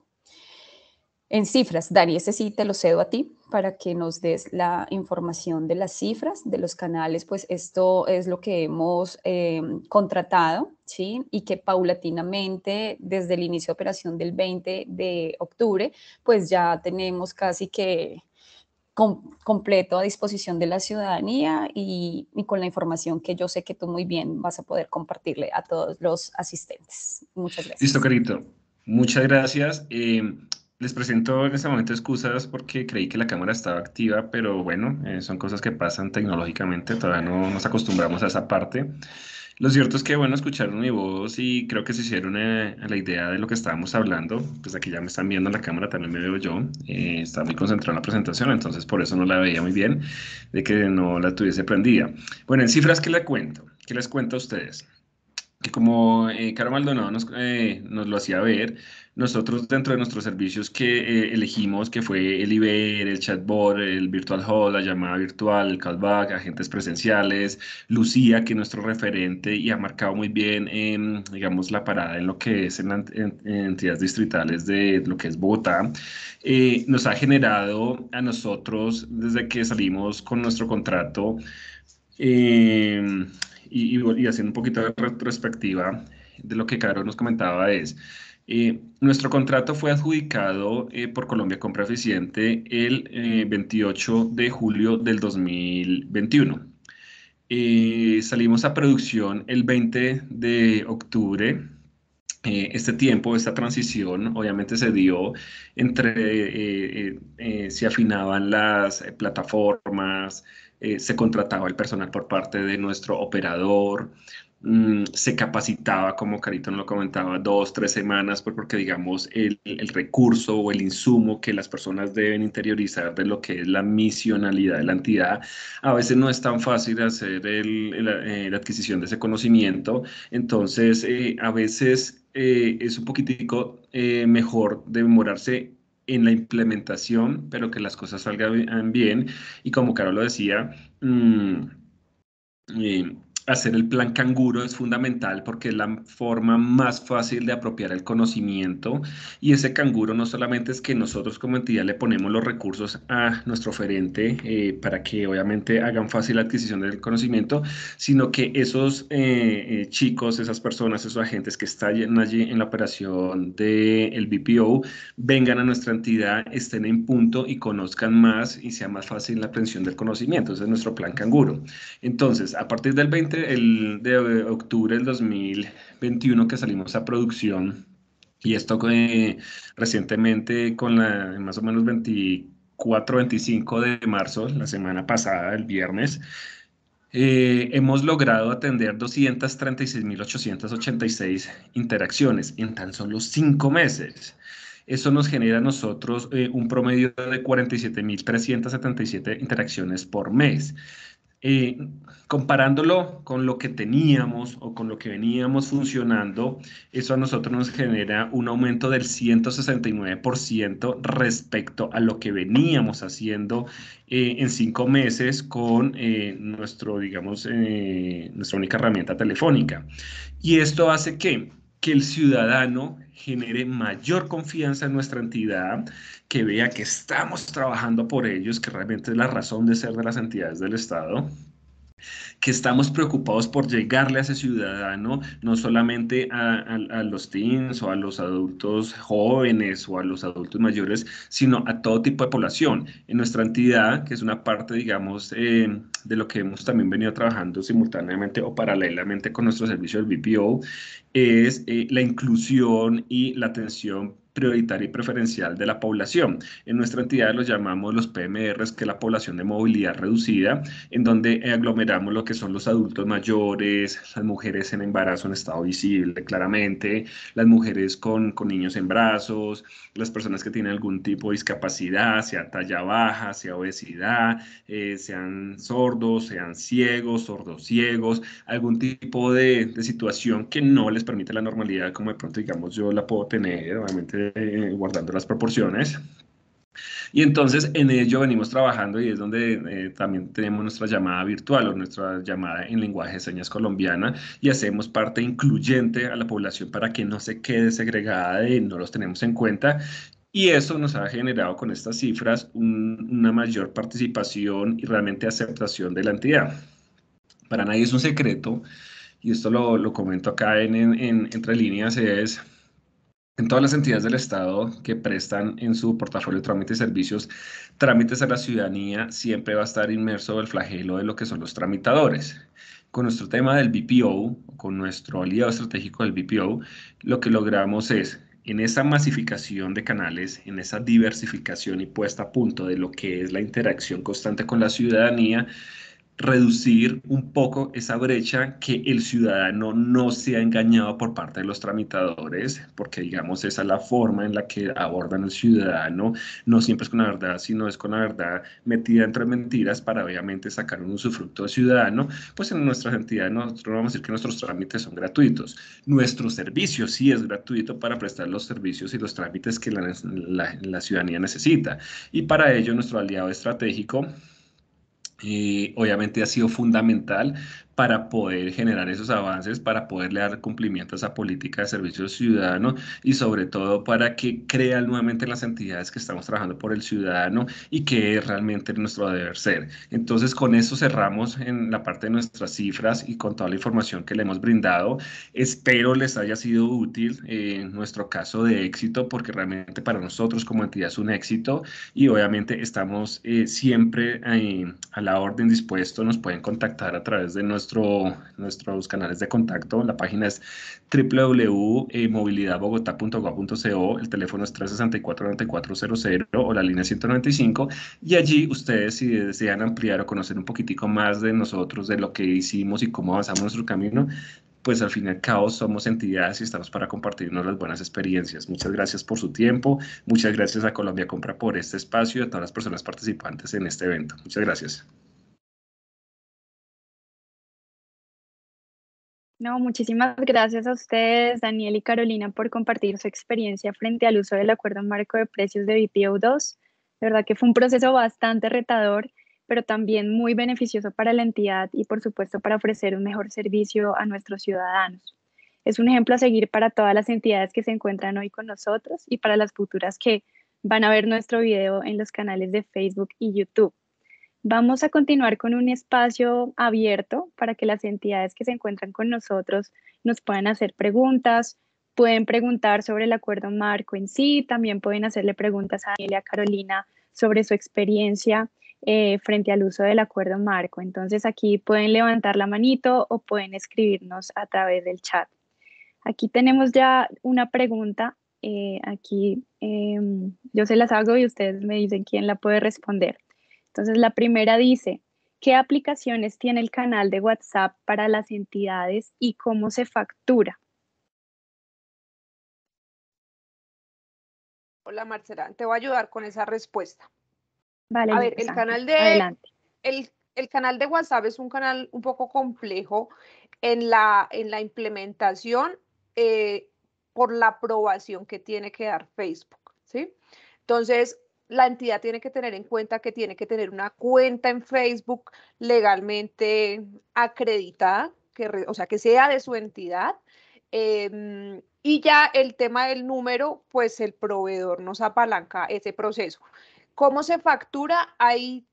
en cifras. Dani, ese sí te lo cedo a ti para que nos des la información de las cifras de los canales, pues esto es lo que hemos eh, contratado, ¿sí? Y que paulatinamente, desde el inicio de operación del 20 de octubre, pues ya tenemos casi que completo a disposición de la ciudadanía y, con la información que yo sé que tú muy bien vas a poder compartirle a todos los asistentes. Muchas gracias. Listo, Carito. Muchas gracias. Eh, les presento en este momento excusas porque creí que la cámara estaba activa, pero bueno, eh, son cosas que pasan tecnológicamente, todavía no nos acostumbramos a esa parte. Lo cierto es que, bueno, escucharon mi voz y creo que se hicieron eh, la idea de lo que estábamos hablando. Pues aquí ya me están viendo en la cámara, también me veo yo. Eh, está estaba muy concentrado en la presentación, entonces por eso no la veía muy bien, de que no la tuviese prendida. Bueno, en cifras, que les cuento? ¿Qué les cuento a ustedes? como eh, Caro Maldonado nos, eh, nos, lo hacía ver, nosotros dentro de nuestros servicios que eh, elegimos, que fue el IBER, el chatbot, el virtual hall, la llamada virtual, el callback, agentes presenciales, Lucía, que es nuestro referente y ha marcado muy bien, en, em, digamos, la parada en lo que es en, entidades distritales de lo que es Bogotá, eh, nos ha generado a nosotros, desde que salimos con nuestro contrato, eh, y, haciendo un poquito de retrospectiva de lo que Caro nos comentaba es, eh, nuestro contrato fue adjudicado eh, por Colombia Compra Eficiente el 28 eh, de julio del 2021. salimos a producción el 20 de octubre. este tiempo, esta transición, obviamente se dio entre se afinaban las plataformas, eh, se contrataba el personal por parte de nuestro operador, mm, se capacitaba, como Carito nos lo comentaba, dos, tres semanas, pues, porque digamos el, recurso o el insumo que las personas deben interiorizar de lo que es la misionalidad de la entidad, a veces no es tan fácil hacer eh, la adquisición de ese conocimiento, entonces eh, a veces... es un poquitico mejor demorarse en la implementación, pero que las cosas salgan bien. Y como Carol lo decía, mmm, hacer el plan canguro es fundamental porque es la forma más fácil de apropiar el conocimiento y ese canguro no solamente es que nosotros como entidad le ponemos los recursos a nuestro oferente eh, para que obviamente hagan fácil la adquisición del conocimiento, sino que esos eh, eh, chicos, esas personas, esos agentes que están allí en la operación del el BPO vengan a nuestra entidad, estén en punto y conozcan más y sea más fácil la aprensión del conocimiento. Ese es nuestro plan canguro. Entonces, a partir del 20 el de octubre del 2021 que salimos a producción y esto recientemente con la más o menos 24, 25 de marzo, la semana pasada, el viernes, eh, hemos logrado atender 236.886 interacciones en tan solo cinco meses. Eso nos genera a nosotros eh, un promedio de 47.377 interacciones por mes. Eh, comparándolo con lo que teníamos o con lo que veníamos funcionando, eso a nosotros nos genera un aumento del 169% respecto a lo que veníamos haciendo eh, en cinco meses con eh, nuestro, digamos, nuestra única herramienta telefónica. Y esto hace que que el ciudadano genere mayor confianza en nuestra entidad, que vea que estamos trabajando por ellos, que realmente es la razón de ser de las entidades del Estado, que estamos preocupados por llegarle a ese ciudadano, no solamente a, los teens o a los adultos jóvenes o a los adultos mayores, sino a todo tipo de población. En nuestra entidad, que es una parte, digamos, em, de lo que hemos también venido trabajando simultáneamente o paralelamente con nuestro servicio del BPO, es eh, la inclusión y la atención prioritaria y preferencial de la población. En nuestra entidad los llamamos los PMRs, que es la población de movilidad reducida, en donde aglomeramos lo que son los adultos mayores, las mujeres en embarazo en estado visible claramente, las mujeres con, con niños en brazos, las personas que tienen algún tipo de discapacidad, sea talla baja, sea obesidad, eh, sean sordos, sean ciegos, sordos ciegos, algún tipo de, de situación que no les permite la normalidad, como de pronto digamos yo la puedo tener, obviamente eh, guardando las proporciones. Y entonces en ello venimos trabajando y es donde eh, también tenemos nuestra llamada virtual o nuestra llamada en lenguaje de señas colombiana y hacemos parte incluyente a la población para que no se quede segregada y no los tenemos en cuenta. Y eso nos ha generado con estas cifras una mayor participación y realmente aceptación de la entidad. Para nadie es un secreto, y esto lo, comento acá en, en Entre Líneas, es en todas las entidades del Estado que prestan en su portafolio trámites y servicios trámites a la ciudadanía, siempre va a estar inmerso el flagelo de lo que son los tramitadores. Con nuestro tema del BPO, con nuestro aliado estratégico del BPO, lo que logramos es, en esa masificación de canales, en esa diversificación y puesta a punto de lo que es la interacción constante con la ciudadanía, reducir un poco esa brecha, que el ciudadano no sea engañado por parte de los tramitadores, porque digamos esa es la forma en la que abordan al ciudadano, no siempre es con la verdad, sino es con la verdad metida entre mentiras para obviamente sacar un usufructo al ciudadano, pues en nuestra entidad nosotros vamos a decir que nuestros trámites son gratuitos. Nuestro servicio sí es gratuito para prestar los servicios y los trámites que la ciudadanía necesita. Y para ello nuestro aliado estratégico y obviamente ha sido fundamental para poder generar esos avances, para poderle dar cumplimiento a esa política de servicio ciudadano y sobre todo para que crean nuevamente las entidades que estamos trabajando por el ciudadano y que es realmente nuestro deber ser. Entonces, con eso cerramos en la parte de nuestras cifras y con toda la información que le hemos brindado. Espero les haya sido útil eh, en nuestro caso de éxito porque realmente para nosotros como entidad es un éxito y obviamente estamos eh, siempre eh, a la orden dispuesto. Nos pueden contactar a través de nuestro nuestros canales de contacto. La página es www.movilidadbogotá.gov.co, el teléfono es 364-9400 o la línea 195 y allí ustedes si desean ampliar o conocer un poquitico más de nosotros, de lo que hicimos y cómo avanzamos nuestro camino, pues al fin y al cabo somos entidades y estamos para compartirnos las buenas experiencias. Muchas gracias por su tiempo, muchas gracias a Colombia Compra por este espacio y a todas las personas participantes en este evento. Muchas gracias. No, muchísimas gracias a ustedes, Daniel y Carolina, por compartir su experiencia frente al uso del acuerdo marco de precios de BPO2. De verdad que fue un proceso bastante retador, pero también muy beneficioso para la entidad y, por supuesto, para ofrecer un mejor servicio a nuestros ciudadanos. Es un ejemplo a seguir para todas las entidades que se encuentran hoy con nosotros y para las futuras que van a ver nuestro video en los canales de Facebook y YouTube. Vamos a continuar con un espacio abierto para que las entidades que se encuentran con nosotros nos puedan hacer preguntas, pueden preguntar sobre el acuerdo marco en sí, también pueden hacerle preguntas a a Carolina sobre su experiencia eh, frente al uso del acuerdo marco. Entonces aquí pueden levantar la manito o pueden escribirnos a través del chat. Aquí tenemos ya una pregunta. Eh, aquí em, yo se las hago y ustedes me dicen quién la puede responder. Entonces, la primera dice, ¿qué aplicaciones tiene el canal de WhatsApp para las entidades y cómo se factura? Hola Marcela, te voy a ayudar con esa respuesta. Vale, a ver, el canal de adelante. El, canal de WhatsApp es un canal un poco complejo en la, en la implementación eh, por la aprobación que tiene que dar Facebook, ¿sí? Entonces, la entidad tiene que tener en cuenta que tiene que tener una cuenta en Facebook legalmente acreditada, que o sea, que sea de su entidad. Em, y ya el tema del número, pues el proveedor nos apalanca ese proceso. ¿Cómo se factura? Hay,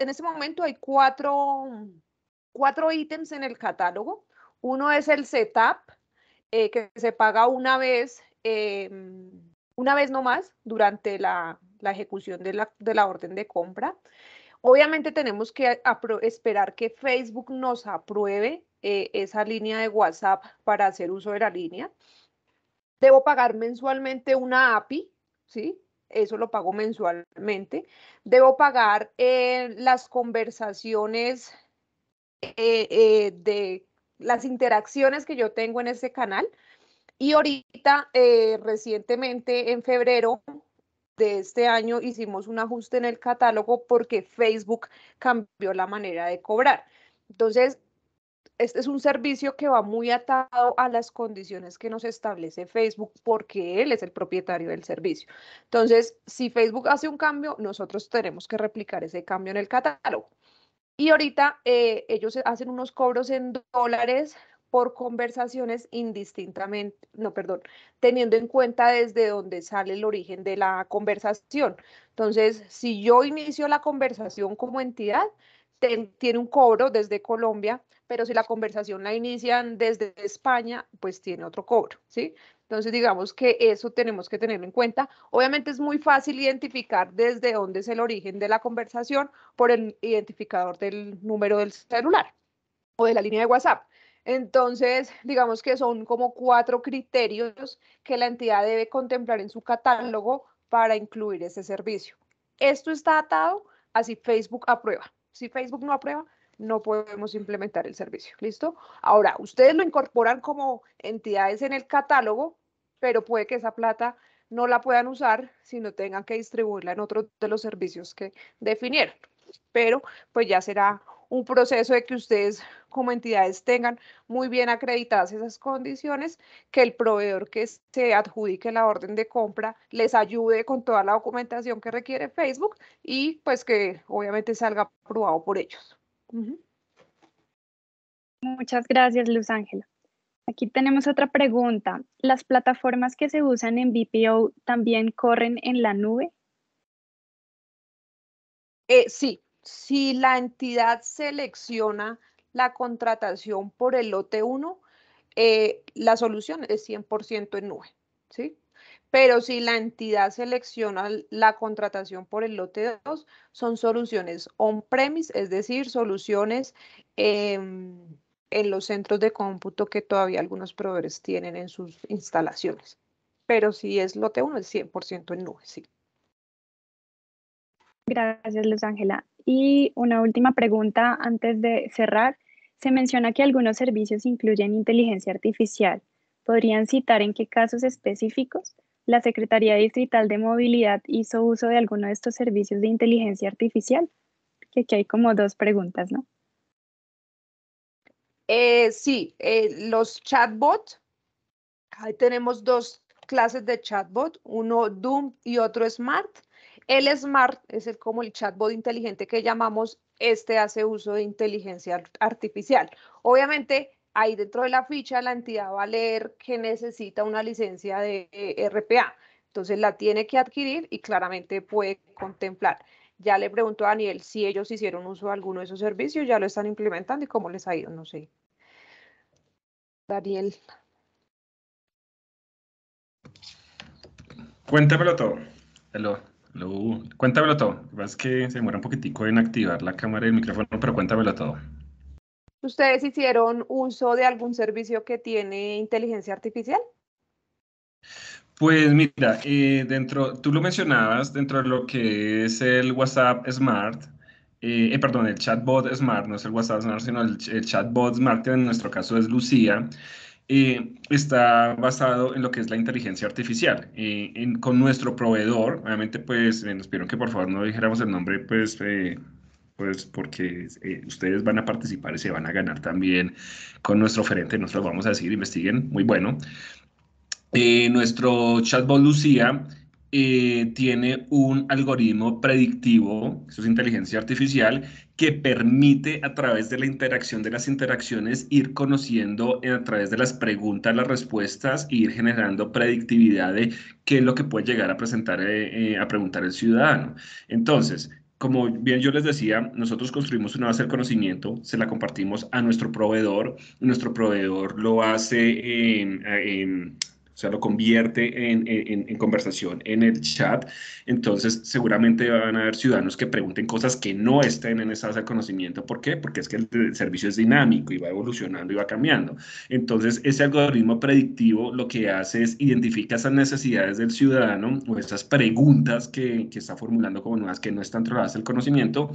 en este momento hay cuatro, cuatro ítems en el catálogo. Uno es el setup, eh, que se paga una vez, em, una vez nomás durante la, la ejecución de la, orden de compra. Obviamente tenemos que esperar que Facebook nos apruebe eh, esa línea de WhatsApp para hacer uso de la línea. Debo pagar mensualmente una API, ¿sí? Eso lo pago mensualmente. Debo pagar eh, las conversaciones eh, de las interacciones que yo tengo en ese canal. Y ahorita, recientemente en febrero, de este año hicimos un ajuste en el catálogo porque Facebook cambió la manera de cobrar. Entonces, este es un servicio que va muy atado a las condiciones que nos establece Facebook porque él es el propietario del servicio. Entonces, si Facebook hace un cambio, nosotros tenemos que replicar ese cambio en el catálogo. Y ahorita eh, ellos hacen unos cobros en dólares por conversaciones indistintamente, no, perdón, teniendo en cuenta desde dónde sale el origen de la conversación. Entonces, si yo inicio la conversación como entidad, tiene un cobro desde Colombia, pero si la conversación la inician desde España, pues tiene otro cobro, ¿sí? Entonces, digamos que eso tenemos que tenerlo en cuenta. Obviamente es muy fácil identificar desde dónde es el origen de la conversación por el identificador del número del celular o de la línea de WhatsApp entonces, digamos que son como cuatro criterios que la entidad debe contemplar en su catálogo para incluir ese servicio. Esto está atado a si Facebook aprueba. Si Facebook no aprueba, no podemos implementar el servicio. ¿Listo? Ahora, ustedes lo incorporan como entidades en el catálogo, pero puede que esa plata no la puedan usar si no tengan que distribuirla en otro de los servicios que definieron. Pero pues ya será un proceso de que ustedes como entidades tengan muy bien acreditadas esas condiciones, que el proveedor que se adjudique la orden de compra les ayude con toda la documentación que requiere Facebook y pues que obviamente salga aprobado por ellos. Muchas gracias, Luz Ángela. Aquí tenemos otra pregunta. ¿Las plataformas que se usan en BPO también corren en la nube? Eh, sí, si la entidad selecciona la contratación por el lote 1, eh, la solución es 100% en nube, ¿sí? Pero si la entidad selecciona la contratación por el lote 2, son soluciones on-premise, es decir, soluciones em, en los centros de cómputo que todavía algunos proveedores tienen en sus instalaciones. Pero si es lote 1, es 100% en nube, sí. Gracias, Luz Ángela. Y una última pregunta antes de cerrar. Se menciona que algunos servicios incluyen inteligencia artificial. ¿Podrían citar en qué casos específicos? ¿La Secretaría Distrital de Movilidad hizo uso de alguno de estos servicios de inteligencia artificial? Que aquí hay como dos preguntas, ¿no? Eh, sí, eh, los chatbots. Ahí tenemos dos clases de chatbot, uno Doom y otro Smart. El Smart es el, como el chatbot inteligente que llamamos, este hace uso de inteligencia artificial. Obviamente, ahí dentro de la ficha la entidad va a leer que necesita una licencia de eh, RPA. Entonces la tiene que adquirir y claramente puede contemplar. Ya le pregunto a Daniel si ellos hicieron uso de alguno de esos servicios, ya lo están implementando y cómo les ha ido, no sé. Daniel. Cuéntamelo todo. Hello. Lu, cuéntamelo todo. Lo que es que se demora un poquitico en activar la cámara y el micrófono, pero cuéntamelo todo. ¿Ustedes hicieron uso de algún servicio que tiene inteligencia artificial? Pues mira, eh, dentro, tú lo mencionabas, dentro de lo que es el WhatsApp Smart, eh, eh, perdón, el chatbot Smart, no es el WhatsApp Smart, sino el, el chatbot Smart, que en nuestro caso es Lucía y eh, está basado en lo que es la inteligencia artificial. Eh, con nuestro proveedor, obviamente, pues eh, nos pidieron que por favor no dijéramos el nombre, pues, pues porque ustedes van a participar y se van a ganar también con nuestro oferente. Nosotros vamos a decir, investiguen, muy bueno. nuestro chatbot Lucía eh, tiene un algoritmo predictivo, eso es inteligencia artificial, que permite a través de la interacción de las interacciones ir conociendo eh, a través de las preguntas, las respuestas, e ir generando predictividad de qué es lo que puede llegar a presentar, eh, a preguntar el ciudadano. Entonces, como bien yo les decía, nosotros construimos una base de conocimiento, se la compartimos a nuestro proveedor, nuestro proveedor lo hace, en o sea, lo convierte en, en, conversación en el chat. Entonces, seguramente van a haber ciudadanos que pregunten cosas que no estén en esa base de conocimiento. ¿Por qué? Porque es que el servicio es dinámico y va evolucionando y va cambiando. Entonces, ese algoritmo predictivo lo que hace es identificar esas necesidades del ciudadano o esas preguntas que, que está formulando como nuevas que no están trabajadas el conocimiento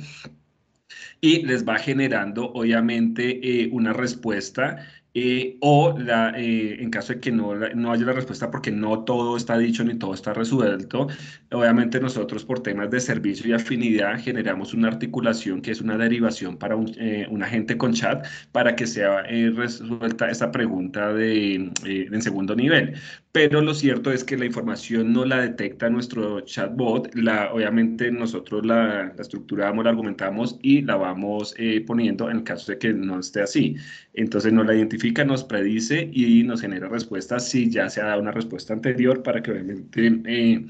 y les va generando obviamente eh, una respuesta eh, o la, eh, en caso de que no, no haya la respuesta porque no todo está dicho ni todo está resuelto, obviamente nosotros por temas de servicio y afinidad generamos una articulación que es una derivación para un, eh, agente con chat para que sea resuelta esa pregunta de, en segundo nivel. Pero lo cierto es que la información no la detecta nuestro chatbot, la, obviamente nosotros la, la estructuramos, la argumentamos y la vamos poniendo en caso de que no esté así. Entonces no la identificamos nos predice y nos genera respuestas si ya se ha dado una respuesta anterior para que obviamente eh,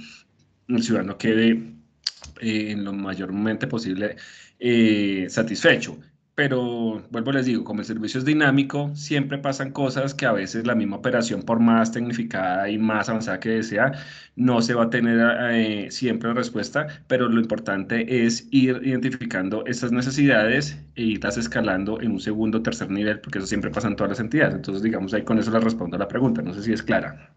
el ciudadano quede eh, en lo mayormente posible eh, satisfecho pero vuelvo les digo, como el servicio es dinámico, siempre pasan cosas que a veces la misma operación, por más tecnificada y más avanzada que sea, no se va a tener eh, siempre respuesta, pero lo importante es ir identificando esas necesidades e irlas escalando en un segundo, o tercer nivel, porque eso siempre pasa en todas las entidades. Entonces, digamos, ahí con eso les respondo a la pregunta, no sé si es clara.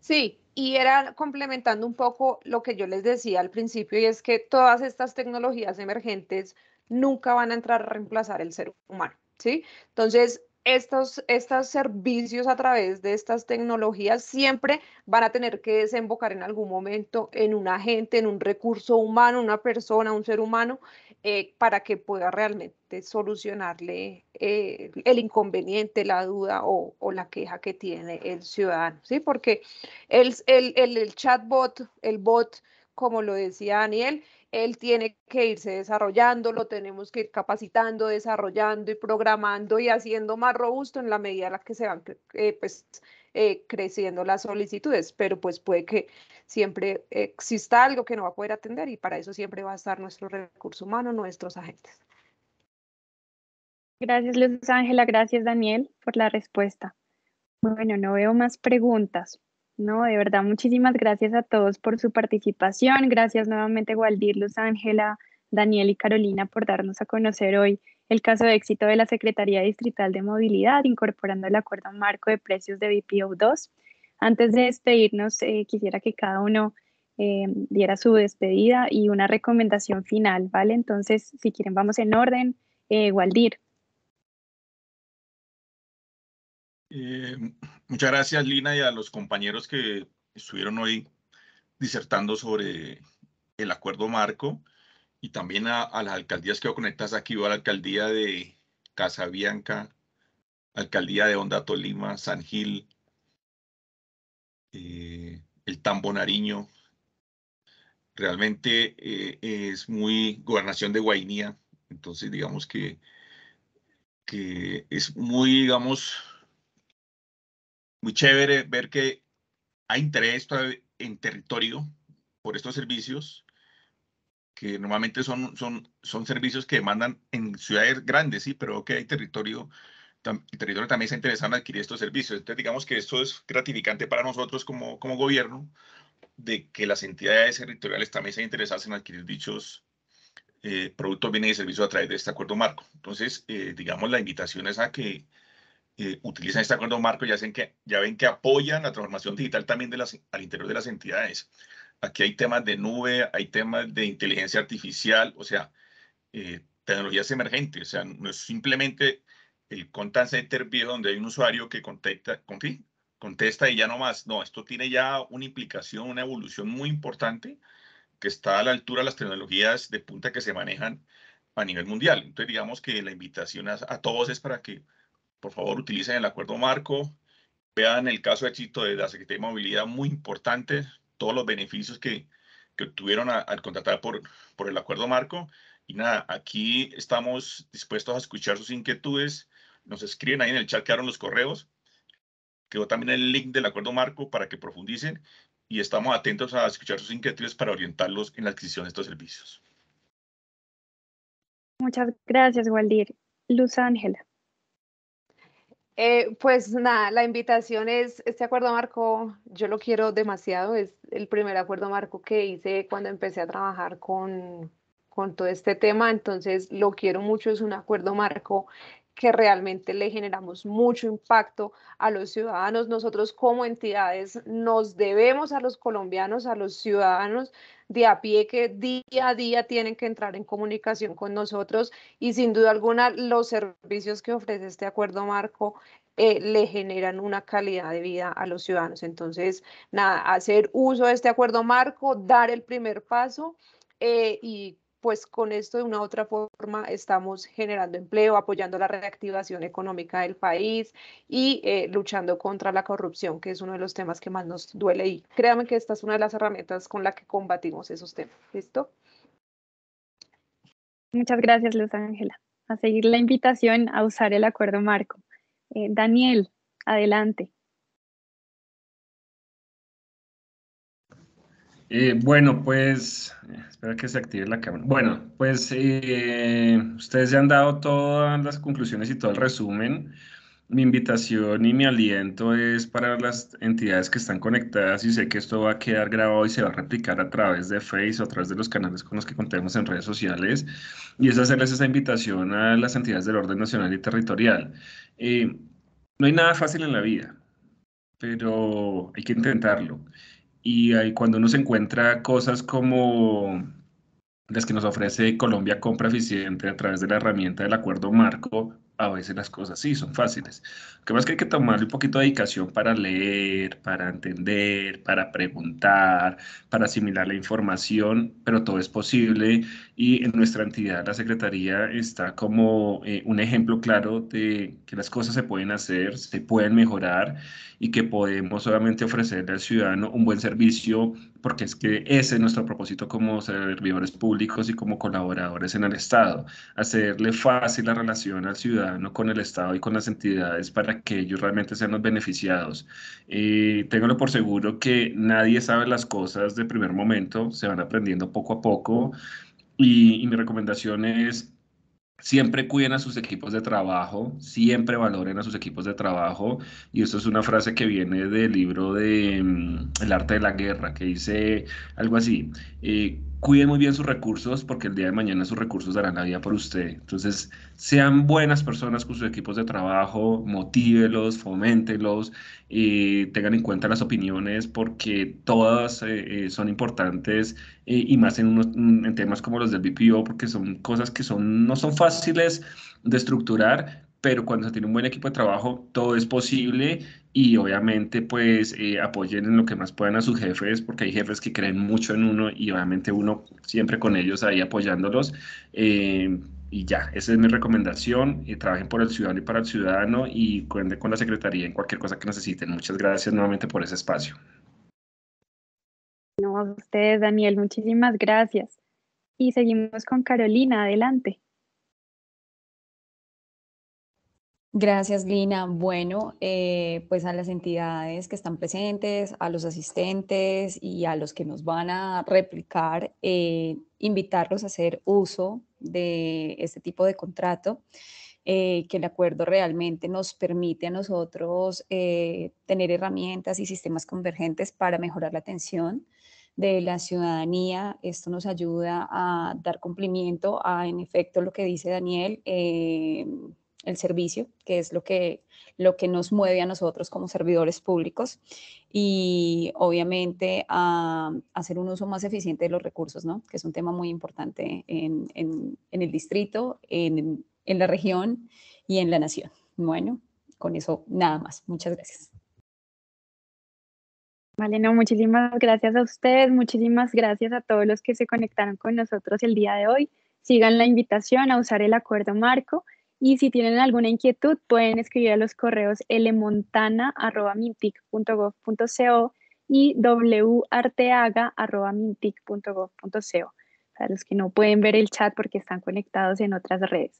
Sí, y era complementando un poco lo que yo les decía al principio, y es que todas estas tecnologías emergentes nunca van a entrar a reemplazar el ser humano, ¿sí? Entonces, estos, estos servicios a través de estas tecnologías siempre van a tener que desembocar en algún momento en un agente, en un recurso humano, una persona, un ser humano, eh, para que pueda realmente solucionarle eh, el inconveniente, la duda o, la queja que tiene el ciudadano, ¿sí? Porque el, el, el, el chatbot, el bot, como lo decía Daniel, él tiene que irse desarrollando, lo tenemos que ir capacitando, desarrollando y programando y haciendo más robusto en la medida en la que se van eh, pues, eh, creciendo las solicitudes, pero pues puede que siempre exista algo que no va a poder atender y para eso siempre va a estar nuestro recurso humano, nuestros agentes. Gracias, Luz Ángela, gracias, Daniel, por la respuesta. Bueno, no veo más preguntas. No, de verdad, muchísimas gracias a todos por su participación. Gracias nuevamente, Gualdir, Luz Ángela, Daniel y Carolina, por darnos a conocer hoy el caso de éxito de la Secretaría Distrital de Movilidad, incorporando el acuerdo marco de precios de BPO2. Antes de despedirnos, eh, quisiera que cada uno eh, diera su despedida y una recomendación final, ¿vale? Entonces, si quieren, vamos en orden. Gualdir. Eh, Eh, muchas gracias, Lina, y a los compañeros que estuvieron hoy disertando sobre el acuerdo marco y también a, las alcaldías que conectas aquí, a la alcaldía de Casabianca, alcaldía de Honda Tolima, San Gil, eh, el Tambo Nariño. Realmente eh, es muy gobernación de Guainía, entonces digamos que, que es muy, digamos, muy chévere ver que hay interés en territorio por estos servicios, que normalmente son, son, son servicios que demandan en ciudades grandes, sí, pero que hay territorio, territorio también se interesado en adquirir estos servicios. Entonces, digamos que esto es gratificante para nosotros como, como gobierno, de que las entidades territoriales también se interesadas en adquirir dichos eh, productos, bienes y servicios a través de este acuerdo marco. Entonces, eh, digamos, la invitación es a que utilizan este acuerdo marco, ya, que, ya ven que apoyan la transformación digital también de las, al interior de las entidades. Aquí hay temas de nube, hay temas de inteligencia artificial, o sea, eh, tecnologías emergentes. O sea, no es simplemente el contact center viejo donde hay un usuario que contacta, contesta y ya no más. No, esto tiene ya una implicación, una evolución muy importante que está a la altura de las tecnologías de punta que se manejan a nivel mundial. Entonces, digamos que la invitación a todos es para que por favor utilicen el acuerdo marco. Vean el caso de éxito de la Secretaría de Movilidad, muy importante, todos los beneficios que, que obtuvieron al contratar por, por el acuerdo marco. Y nada, aquí estamos dispuestos a escuchar sus inquietudes. Nos escriben ahí en el chat, quedaron los correos. Quedó también el link del acuerdo marco para que profundicen y estamos atentos a escuchar sus inquietudes para orientarlos en la adquisición de estos servicios. Muchas gracias, Gualdir. Luz Ángela. Eh, pues nada, la invitación es, este acuerdo marco, yo lo quiero demasiado, es el primer acuerdo marco que hice cuando empecé a trabajar con, con todo este tema, entonces lo quiero mucho, es un acuerdo marco que realmente le generamos mucho impacto a los ciudadanos. Nosotros como entidades nos debemos a los colombianos, a los ciudadanos de a pie que día a día tienen que entrar en comunicación con nosotros y sin duda alguna los servicios que ofrece este acuerdo marco eh, le generan una calidad de vida a los ciudadanos. Entonces, nada, hacer uso de este acuerdo marco, dar el primer paso eh, y pues con esto de una u otra forma estamos generando empleo, apoyando la reactivación económica del país y eh, luchando contra la corrupción, que es uno de los temas que más nos duele. Y créanme que esta es una de las herramientas con la que combatimos esos temas. ¿Listo? Muchas gracias, Luz Ángela. A seguir la invitación a usar el acuerdo marco. Eh, Daniel, adelante. Eh, bueno, pues, espera que se active la cámara. Bueno, pues eh, ustedes ya han dado todas las conclusiones y todo el resumen. Mi invitación y mi aliento es para las entidades que están conectadas y sé que esto va a quedar grabado y se va a replicar a través de Facebook, a través de los canales con los que contemos en redes sociales. Y es hacerles esa invitación a las entidades del orden nacional y territorial. Eh, no hay nada fácil en la vida, pero hay que intentarlo y ahí cuando uno se encuentra cosas como las que nos ofrece Colombia Compra Eficiente a través de la herramienta del acuerdo marco a veces las cosas sí son fáciles. Lo que más que hay que tomarle un poquito de dedicación para leer, para entender, para preguntar, para asimilar la información, pero todo es posible y en nuestra entidad, la Secretaría, está como eh, un ejemplo claro de que las cosas se pueden hacer, se pueden mejorar y que podemos solamente ofrecerle al ciudadano un buen servicio porque es que ese es nuestro propósito como servidores públicos y como colaboradores en el Estado, hacerle fácil la relación al ciudadano con el Estado y con las entidades para que ellos realmente sean los beneficiados. Eh, téngalo por seguro que nadie sabe las cosas de primer momento, se van aprendiendo poco a poco y, mi recomendación es Siempre cuiden a sus equipos de trabajo, siempre valoren a sus equipos de trabajo. Y esto es una frase que viene del libro de mm, El arte de la guerra, que dice algo así. Eh, cuiden muy bien sus recursos porque el día de mañana sus recursos darán la vida por usted. Entonces, sean buenas personas con sus equipos de trabajo, motívelos, foméntelos tengan en cuenta las opiniones porque todas eh, eh, son importantes eh, y más en, en temas como los del BPO porque son cosas que son, no son fáciles de estructurar, pero cuando se tiene un buen equipo de trabajo, todo es posible y obviamente pues eh, apoyen en lo que más puedan a sus jefes, porque hay jefes que creen mucho en uno y obviamente uno siempre con ellos ahí apoyándolos. Eh, y ya, esa es mi recomendación. Eh, trabajen por el ciudadano y para el ciudadano y cuenten con la Secretaría en cualquier cosa que necesiten. Muchas gracias nuevamente por ese espacio. No, a ustedes, Daniel, muchísimas gracias. Y seguimos con Carolina, adelante. Gracias, Lina. Bueno, eh, pues a las entidades que están presentes, a los asistentes y a los que nos van a replicar, eh, invitarlos a hacer uso de este tipo de contrato, eh, que el acuerdo realmente nos permite a nosotros tener herramientas y sistemas convergentes para mejorar la atención de la ciudadanía. Esto nos ayuda a dar cumplimiento a, en efecto, lo que dice Daniel el servicio, que es lo que, lo que nos mueve a nosotros como servidores públicos y obviamente a, hacer un uso más eficiente de los recursos, ¿no? que es un tema muy importante en, en, el distrito, en, en la región y en la nación. Bueno, con eso nada más. Muchas gracias. Vale, no, muchísimas gracias a ustedes, muchísimas gracias a todos los que se conectaron con nosotros el día de hoy. Sigan la invitación a usar el acuerdo marco y si tienen alguna inquietud, pueden escribir a los correos lmontana.mintic.gov.co y warteaga.mintic.gov.co, para los que no pueden ver el chat porque están conectados en otras redes.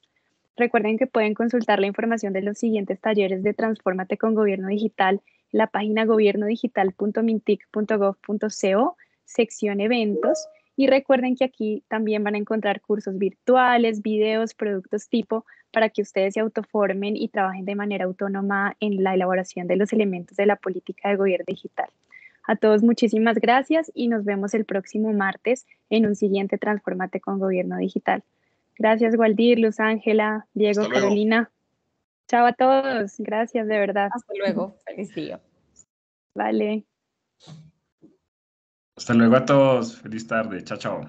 Recuerden que pueden consultar la información de los siguientes talleres de Transformate con Gobierno Digital en la página gobiernodigital.mintic.gov.co, sección eventos, y recuerden que aquí también van a encontrar cursos virtuales, videos, productos tipo para que ustedes se autoformen y trabajen de manera autónoma en la elaboración de los elementos de la política de gobierno digital. A todos muchísimas gracias y nos vemos el próximo martes en un siguiente Transformate con Gobierno Digital. Gracias, Gualdir, Luz Ángela, Diego, Carolina. Chao a todos. Gracias, de verdad. Hasta luego. Feliz Vale. Hasta luego a todos. Feliz tarde. Chao, chao.